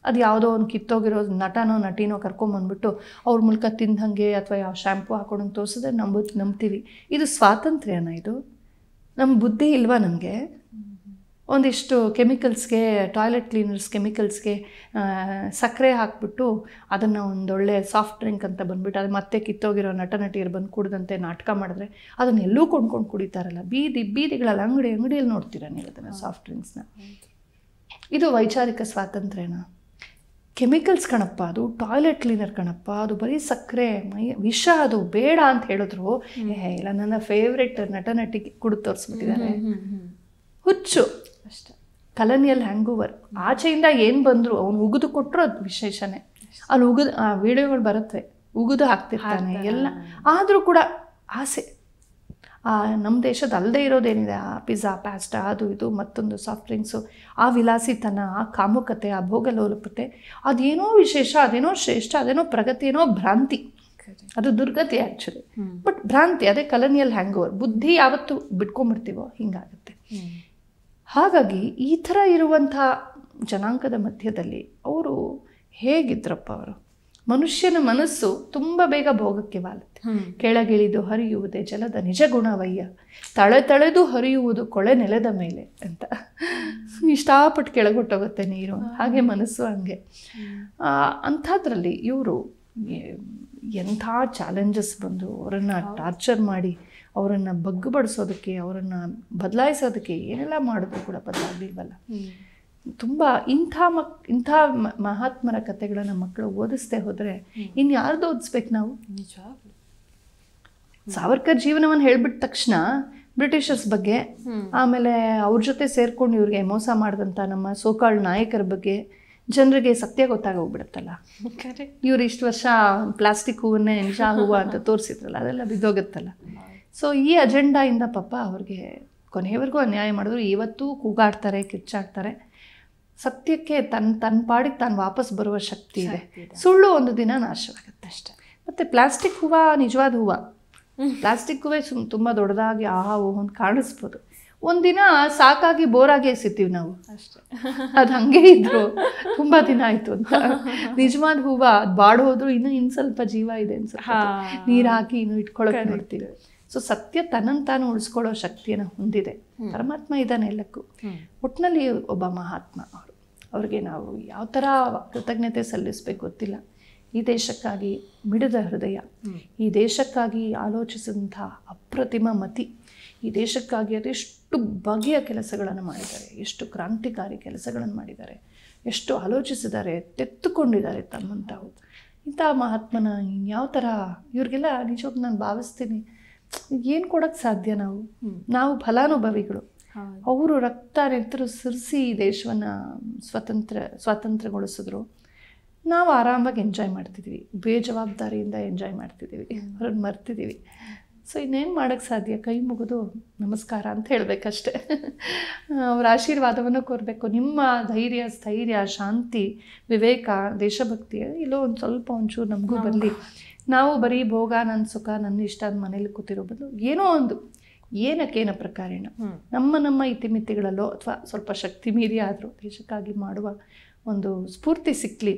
ಅದು ಯಾವುದೋ ಒಂದು ಕಿತ್ತೋಗಿರೋ ನಟನೋ ನಟಿನೋ ಕರ್ಕೊಂಬಂದ್ಬಿಟ್ಟು ಅವ್ರ ಮೂಲಕ ತಿಂದಂಗೆ ಅಥವಾ ಯಾವ ಶ್ಯಾಂಪು ಹಾಕೊಂಡು ತೋರಿಸಿದ್ರೆ ನಂಬ ನಂಬ್ತೀವಿ ಇದು ಸ್ವಾತಂತ್ರ್ಯನ ಇದು ನಮ್ಮ ಬುದ್ಧಿ ಇಲ್ವಾ ನಮಗೆ ಒಂದಿಷ್ಟು ಕೆಮಿಕಲ್ಸ್ಗೆ ಟಾಯ್ಲೆಟ್ ಕ್ಲೀನರ್ಸ್ ಕೆಮಿಕಲ್ಸ್ಗೆ ಸಕ್ಕರೆ ಹಾಕ್ಬಿಟ್ಟು ಅದನ್ನು ಒಂದೊಳ್ಳೆ ಸಾಫ್ಟ್ ಡ್ರಿಂಕ್ ಅಂತ ಬಂದ್ಬಿಟ್ಟು ಅದು ಮತ್ತೆ ಕಿತ್ತೋಗಿರೋ ನಟ ನಟಿಯರು ಬಂದು ಕುಡ್ದಂತೆ ನಾಟಕ ಮಾಡಿದ್ರೆ ಅದನ್ನೆಲ್ಲೂ ಎಲ್ಲೂ ಕೊಂಡ್ಕೊಂಡು ಕುಡಿತಾರಲ್ಲ ಬೀದಿ ಬೀದಿಗಳಲ್ಲಿ ಅಂಗಡಿ ಅಂಗಡಿಯಲ್ಲಿ ನೋಡ್ತೀರ ನೀವು ಅದನ್ನು ಸಾಫ್ಟ್ ಡ್ರಿಂಕ್ಸ್ನ ಇದು ವೈಚಾರಿಕ ಸ್ವಾತಂತ್ರ್ಯನ ಕೆಮಿಕಲ್ಸ್ ಕಣಪ್ಪ ಅದು ಟಾಯ್ಲೆಟ್ ಕ್ಲೀನರ್ ಕಣಪ್ಪ ಅದು ಬರೀ ಸಕ್ಕರೆ ಮೈ ವಿಷ ಅದು ಬೇಡ ಅಂತ ಹೇಳಿದ್ರು ಇಲ್ಲ ನನ್ನ ಫೇವ್ರೆಟ್ ನಟ ನಟಿ ಕುಡಿದು ತೋರಿಸ್ಬಿಟ್ಟಿದ್ದಾರೆ ಹುಚ್ಚು ಅಷ್ಟೆ ಕಲನಿಯಲ್ ಹ್ಯಾಂಗೋವರ್ ಆಚೆಯಿಂದ ಏನು ಬಂದರು ಅವ್ನು ಉಗಿದು ಕೊಟ್ಟರು ಅದು ವಿಶೇಷನೇ ಅಲ್ಲಿ ಉಗಿದು ಆ ವಿಡಿಯೋಗಳು ಬರುತ್ತೆ ಉಗಿದು ಹಾಕ್ತಿರ್ತಾನೆ ಎಲ್ಲ ಆದರೂ ಕೂಡ ಆಸೆ ನಮ್ಮ ದೇಶದ ಅಲ್ಲದೆ ಇರೋದೇನಿದೆ ಆ ಪಿಜ್ಜಾ ಪ್ಯಾಸ್ಟಾ ಅದು ಇದು ಮತ್ತೊಂದು ಸಾಫ್ಟ್ ಡ್ರಿಂಕ್ಸು ಆ ವಿಲಾಸಿತನ ಆ ಕಾಮುಕತೆ ಆ ಭೋಗಲೋಲಪತೆ ಅದೇನೋ ವಿಶೇಷ ಅದೇನೋ ಶ್ರೇಷ್ಠ ಅದೇನೋ ಪ್ರಗತಿ ಏನೋ ಭ್ರಾಂತಿ ಅದು ದುರ್ಗತಿ ಆ್ಯಕ್ಚುಲಿ ಬಟ್ ಭ್ರಾಂತಿ ಅದೇ ಕಲನಿಯಲ್ ಹ್ಯಾಂಗ್ ಓವರ್ ಬುದ್ಧಿ ಯಾವತ್ತು ಬಿಟ್ಕೊಂಬಿಡ್ತೀವೋ ಹಿಂಗಾಗುತ್ತೆ ಹಾಗಾಗಿ ಈ ಥರ ಇರುವಂಥ ಜನಾಂಗದ ಮಧ್ಯದಲ್ಲಿ ಅವರು ಹೇಗಿದ್ರಪ್ಪ ಅವರು ಮನುಷ್ಯನ ಮನಸ್ಸು ತುಂಬ ಬೇಗ ಭೋಗಕ್ಕೆ ವಾಲುತ್ತೆ ಕೆಳಗಿಳಿದು ಹರಿಯುವುದೇ ಜಲದ ನಿಜ ಗುಣವಯ್ಯ ತಳೆ ತಳೆದು ಹರಿಯುವುದು ಕೊಳೆ ನೆಲದ ಮೇಲೆ ಅಂತ ಇಷ್ಟಪಟ್ಟು ಕೆಳಗೊಟ್ಟೋಗುತ್ತೆ ನೀರು ಹಾಗೆ ಮನಸ್ಸು ಹಂಗೆ ಅಂಥದ್ರಲ್ಲಿ ಇವರು ಎಂಥ ಚಾಲೆಂಜಸ್ ಬಂದು ಅವರನ್ನು ಟಾರ್ಚರ್ ಮಾಡಿ ಅವರನ್ನು ಬಗ್ಗುಬಡಿಸೋದಕ್ಕೆ ಅವರನ್ನು ಬದಲಾಯಿಸೋದಕ್ಕೆ ಏನೆಲ್ಲ ಮಾಡಿದ್ರು ಕೂಡ ಬದಲಾಗಲಿಲ್ವಲ್ಲ ತುಂಬ ಇಂಥ ಮಕ್ ಇಂಥ ಮಹಾತ್ಮರ ಕಥೆಗಳನ್ನ ಮಕ್ಕಳು ಓದಿಸ್ದೇ ಹೋದರೆ ಇನ್ನು ಯಾರ್ದು ಓದಿಸ್ಬೇಕು ನಾವು ಸಾವರ್ಕರ್ ಜೀವನವನ್ನು ಹೇಳ್ಬಿಟ್ಟ ತಕ್ಷಣ ಬ್ರಿಟಿಷರ್ಸ್ ಬಗ್ಗೆ ಆಮೇಲೆ ಅವ್ರ ಜೊತೆ ಸೇರ್ಕೊಂಡು ಇವ್ರಿಗೆ ಮೋಸ ಮಾಡಿದಂಥ ನಮ್ಮ ಸೋಕಾಳ್ ನಾಯಕರ ಬಗ್ಗೆ ಜನರಿಗೆ ಸತ್ಯ ಗೊತ್ತಾಗೋಗ್ಬಿಡುತ್ತಲ್ಲ ಇವ್ರು ಇಷ್ಟು ವರ್ಷ ಪ್ಲಾಸ್ಟಿಕ್ ಹೂವನ್ನೇ ನಿಶಾ ಹೂವ ಅಂತ ತೋರಿಸಿದ್ರಲ್ಲ ಅದೆಲ್ಲ ಬಿದ್ದೋಗುತ್ತಲ್ಲ ಸೊ ಈ ಅಜೆಂಡಾಯಿಂದ ಪಾಪ ಅವ್ರಿಗೆ ಕೊನೆಯವರೆಗೂ ಅನ್ಯಾಯ ಮಾಡಿದ್ರು ಇವತ್ತು ಕೂಗಾಡ್ತಾರೆ ಕಿರ್ಚಾಡ್ತಾರೆ ಸತ್ಯಕ್ಕೆ ತನ್ನ ತನ್ನ ಪಾಡಿಗೆ ತಾನು ವಾಪಸ್ ಬರುವ ಶಕ್ತಿ ಇದೆ ಸುಳ್ಳು ಒಂದು ದಿನ ನಾಶವಾಗುತ್ತೆ ಅಷ್ಟೆ ಮತ್ತು ಪ್ಲಾಸ್ಟಿಕ್ ಹೂವು ನಿಜವಾದ ಹೂವು ಪ್ಲಾಸ್ಟಿಕ್ ಹೂವೇ ಸುಮ್ ತುಂಬ ದೊಡ್ಡದಾಗಿ ಆಹಾ ಹೂವು ಅಂತ ಕಾಣಿಸ್ಬೋದು ಒಂದಿನ ಸಾಕಾಗಿ ಬೋರಾಗಿ ಎಸಿತೀವಿ ನಾವು ಅಷ್ಟೇ ಅದು ಹಂಗೆ ಇದ್ರು ತುಂಬ ದಿನ ಆಯಿತು ಅಂತ ನಿಜವಾದ ಹೂವು ಅದು ಬಾಡೋದ್ರು ಹೋದ್ರು ಇನ್ನೂ ಇನ್ನು ಸ್ವಲ್ಪ ಜೀವ ಇದೆ ಅನ್ಸುತ್ತೆ ನೀರು ಹಾಕಿ ಇನ್ನು ಇಟ್ಕೊಳಕ್ಕೆ ನೋಡ್ತೀವಿ ಸೊ ಸತ್ಯ ತನ್ನನ್ನು ತಾನು ಉಳಿಸ್ಕೊಳ್ಳೋ ಶಕ್ತಿಯನ್ನು ಹೊಂದಿದೆ ಪರಮಾತ್ಮ ಇದ್ದಾನೆ ಎಲ್ಲಕ್ಕೂ ಒಟ್ಟಿನಲ್ಲಿ ಒಬ್ಬ ಮಹಾತ್ಮ ಅವರು ಅವ್ರಿಗೆ ನಾವು ಯಾವ ಥರ ಕೃತಜ್ಞತೆ ಸಲ್ಲಿಸಬೇಕು ಗೊತ್ತಿಲ್ಲ ಈ ದೇಶಕ್ಕಾಗಿ ಮಿಡಿದ ಹೃದಯ ಈ ದೇಶಕ್ಕಾಗಿ ಆಲೋಚಿಸಿದಂಥ ಅಪ್ರತಿಮ ಮತಿ ಈ ದೇಶಕ್ಕಾಗಿ ಅದೆಷ್ಟು ಬಗೆಯ ಕೆಲಸಗಳನ್ನು ಮಾಡಿದ್ದಾರೆ ಎಷ್ಟು ಕ್ರಾಂತಿಕಾರಿ ಕೆಲಸಗಳನ್ನು ಮಾಡಿದ್ದಾರೆ ಎಷ್ಟು ಆಲೋಚಿಸಿದ್ದಾರೆ ತೆತ್ತುಕೊಂಡಿದ್ದಾರೆ ತಮ್ಮಂತಾವು ಇಂಥ ಮಹಾತ್ಮನ ಇನ್ಯಾವ ಥರ ಇವ್ರಿಗೆಲ್ಲ ನಿಜವಾಗಿ ನಾನು ಭಾವಿಸ್ತೀನಿ ಏನು ಕೊಡೋಕ್ಕೆ ಸಾಧ್ಯ ನಾವು ನಾವು ಫಲಾನುಭವಿಗಳು ಅವರು ರಕ್ತ ನೆತ್ತರು ಈ ದೇಶವನ್ನು ಸ್ವತಂತ್ರ ಸ್ವಾತಂತ್ರ್ಯಗೊಳಿಸಿದ್ರು ನಾವು ಆರಾಮಾಗಿ ಎಂಜಾಯ್ ಮಾಡ್ತಿದ್ವಿ ಬೇಜವಾಬ್ದಾರಿಯಿಂದ ಎಂಜಾಯ್ ಮಾಡ್ತಿದ್ದೀವಿ ಅವ್ರನ್ನ ಮರ್ತಿದ್ದೀವಿ ಸೊ ಇನ್ನೇನು ಮಾಡೋಕ್ಕೆ ಸಾಧ್ಯ ಕೈ ಮುಗಿದು ನಮಸ್ಕಾರ ಅಂತ ಹೇಳಬೇಕಷ್ಟೆ ಅವ್ರ ಆಶೀರ್ವಾದವನ್ನು ಕೋರಬೇಕು ನಿಮ್ಮ ಧೈರ್ಯ ಸ್ಥೈರ್ಯ ಶಾಂತಿ ವಿವೇಕ ದೇಶಭಕ್ತಿ ಇಲ್ಲೋ ಒಂದು ಸ್ವಲ್ಪ ಒಂಚೂರು ನಮಗೂ ಬರಲಿ ನಾವು ಬರೀ ಭೋಗ ನನ್ನ ಸುಖ ನನ್ನ ಇಷ್ಟ ಮನೇಲಿ ಕೂತಿರೋ ಬದಲು ಏನೋ ಒಂದು ಏನಕ್ಕೇನ ಪ್ರಕಾರೇಣ ನಮ್ಮ ನಮ್ಮ ಇತಿಮಿತಿಗಳಲ್ಲೋ ಅಥವಾ ಸ್ವಲ್ಪ ಶಕ್ತಿ ಮೀರಿ ಆದರೂ ದೇಶಕ್ಕಾಗಿ ಮಾಡುವ ಒಂದು ಸ್ಫೂರ್ತಿ ಸಿಕ್ಲಿ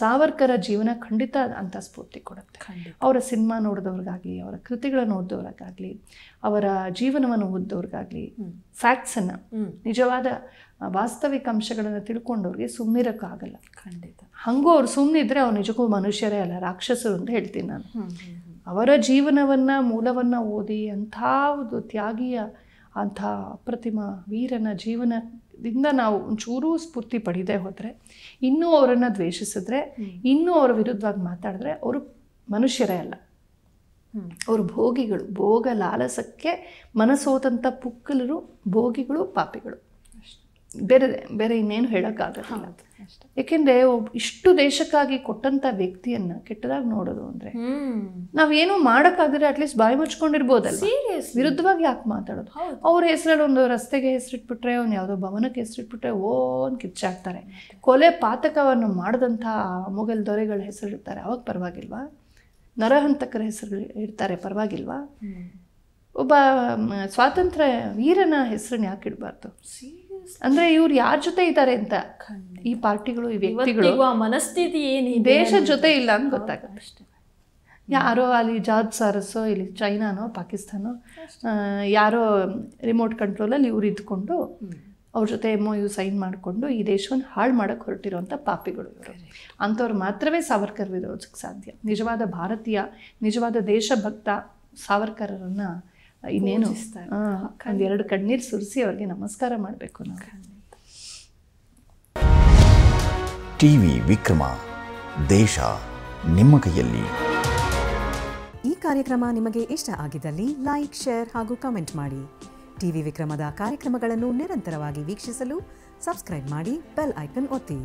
ಸಾವರ್ಕರ ಜೀವನ ಖಂಡಿತ ಅಂತ ಸ್ಫೂರ್ತಿ ಕೊಡುತ್ತೆ ಅವರ ಸಿನಿಮಾ ನೋಡಿದವ್ರಿಗಾಗಲಿ ಅವರ ಕೃತಿಗಳನ್ನ ಓದಿದವ್ರಿಗಾಗಲಿ ಅವರ ಜೀವನವನ್ನು ಫ್ಯಾಕ್ಟ್ಸ್ ಅನ್ನ ನಿಜವಾದ ವಾಸ್ತವಿಕ ಅಂಶಗಳನ್ನು ತಿಳ್ಕೊಂಡವ್ರಿಗೆ ಸುಮ್ಮನಿರೋಕ್ಕಾಗಲ್ಲ ಖಂಡಿತ ಹಂಗೂ ಅವ್ರು ಸುಮ್ಮನಿದ್ರೆ ಅವ್ರು ನಿಜಕ್ಕೂ ಮನುಷ್ಯರೇ ಅಲ್ಲ ರಾಕ್ಷಸರು ಅಂತ ಹೇಳ್ತೀನಿ ನಾನು ಅವರ ಜೀವನವನ್ನ ಮೂಲವನ್ನ ಓದಿ ಅಂಥ ಒಂದು ತ್ಯಾಗಿಯ ಅಂಥ ಅಪ್ರತಿಮ ವೀರನ ಜೀವನ ದಿಂದ ನಾವು ಒಂಚೂರು ಸ್ಫೂರ್ತಿ ಪಡೀದೇ ಹೋದರೆ ಇನ್ನೂ ಅವರನ್ನು ದ್ವೇಷಿಸಿದ್ರೆ ಇನ್ನೂ ಅವರ ವಿರುದ್ಧವಾಗಿ ಮಾತಾಡಿದ್ರೆ ಅವರು ಮನುಷ್ಯರೇ ಅಲ್ಲ ಅವರು ಭೋಗಿಗಳು ಭೋಗ ಲಾಲಸಕ್ಕೆ ಮನಸೋತಂಥ ಪುಕ್ಕಲರು ಭೋಗಿಗಳು ಪಾಪಿಗಳು ಬೇರೆ ಬೇರೆ ಇನ್ನೇನು ಹೇಳೋಕ್ಕಾಗಲ್ಲ ಒಬ್ಬ ಇಷ್ಟು ದೇಶಕ್ಕಾಗಿ ಕೊಟ್ಟಂತ ವ್ಯಕ್ತಿಯನ್ನ ಕೆಟ್ಟದಾಗಿ ನೋಡೋದು ಅಂದರೆ ನಾವೇನು ಮಾಡಕ್ಕಾಗದ್ರೆ ಅಟ್ಲೀಸ್ಟ್ ಬಾಯಿ ಮುಚ್ಕೊಂಡಿರ್ಬೋದಲ್ಲ ವಿರುದ್ಧವಾಗಿ ಯಾಕೆ ಮಾತಾಡೋದು ಅವ್ರ ಹೆಸರಲ್ಲಿ ಒಂದು ರಸ್ತೆಗೆ ಹೆಸರಿಟ್ಬಿಟ್ರೆ ಅವ್ನ ಯಾವುದೋ ಭವನಕ್ಕೆ ಹೆಸರಿಟ್ಬಿಟ್ರೆ ಓ ಅಂತ ಕಿಚ್ಚಾಕ್ತಾರೆ ಕೊಲೆ ಪಾತಕವನ್ನು ಮಾಡದಂತ ಮೊಘಲ್ ದೊರೆಗಳ ಹೆಸರಿಡ್ತಾರೆ ಅವಾಗ ಪರವಾಗಿಲ್ವಾ ನರಹಂತಕರ ಹೆಸರು ಇಡ್ತಾರೆ ಪರವಾಗಿಲ್ವಾ ಒಬ್ಬ ಸ್ವಾತಂತ್ರ್ಯ ವೀರನ ಹೆಸರನ್ನ ಯಾಕೆ ಇಡಬಾರ್ದು ಅಂದ್ರೆ ಇವ್ರು ಯಾರ ಜೊತೆ ಇದ್ದಾರೆ ಅಂತ ಈ ಪಾರ್ಟಿಗಳು ಈ ವ್ಯಕ್ತಿಗಳು ಮನಸ್ಥಿತಿ ಏನು ದೇಶ ಜೊತೆ ಇಲ್ಲ ಅಂತ ಗೊತ್ತಾಗುತ್ತೆ ಅಷ್ಟೇ ಯಾರೋ ಅಲ್ಲಿ ಜಾರ್ಜ್ ಸಾರಸ್ಸೋ ಇಲ್ಲಿ ಚೈನಾನೋ ಪಾಕಿಸ್ತಾನೋ ಯಾರೋ ರಿಮೋಟ್ ಕಂಟ್ರೋಲಲ್ಲಿ ಇವ್ರು ಇದ್ಕೊಂಡು ಅವ್ರ ಜೊತೆ ಎಮ್ ಇವ್ರು ಸೈನ್ ಮಾಡಿಕೊಂಡು ಈ ದೇಶವನ್ನು ಹಾಳು ಮಾಡೋಕ್ಕೆ ಹೊರಟಿರೋಂಥ ಪಾಪಿಗಳು ಇವರು ಅಂಥವ್ರು ಮಾತ್ರವೇ ಸಾವರ್ಕರ್ ವಿರೋಧಕ್ಕೆ ಸಾಧ್ಯ ನಿಜವಾದ ಭಾರತೀಯ ನಿಜವಾದ ದೇಶಭಕ್ತ ಸಾವರ್ಕರರನ್ನು ಇನ್ನೇನು ಎರಡು ಕಣ್ಣೀರು ಸುರಿಸಿ ಅವ್ರಿಗೆ ನಮಸ್ಕಾರ ಮಾಡಬೇಕು ನಾವು ಟಿವಿ ವಿಕ್ರಮ ದೇಶ ನಿಮ್ಮ ಕೈಯಲ್ಲಿ ಈ ಕಾರ್ಯಕ್ರಮ ನಿಮಗೆ ಇಷ್ಟ ಆಗಿದ್ದಲ್ಲಿ ಲೈಕ್ ಶೇರ್ ಹಾಗೂ ಕಮೆಂಟ್ ಮಾಡಿ ಟಿವಿ ವಿಕ್ರಮದ ಕಾರ್ಯಕ್ರಮಗಳನ್ನು ನಿರಂತರವಾಗಿ ವೀಕ್ಷಿಸಲು ಸಬ್ಸ್ಕ್ರೈಬ್ ಮಾಡಿ ಬೆಲ್ ಐಕನ್ ಒತ್ತಿ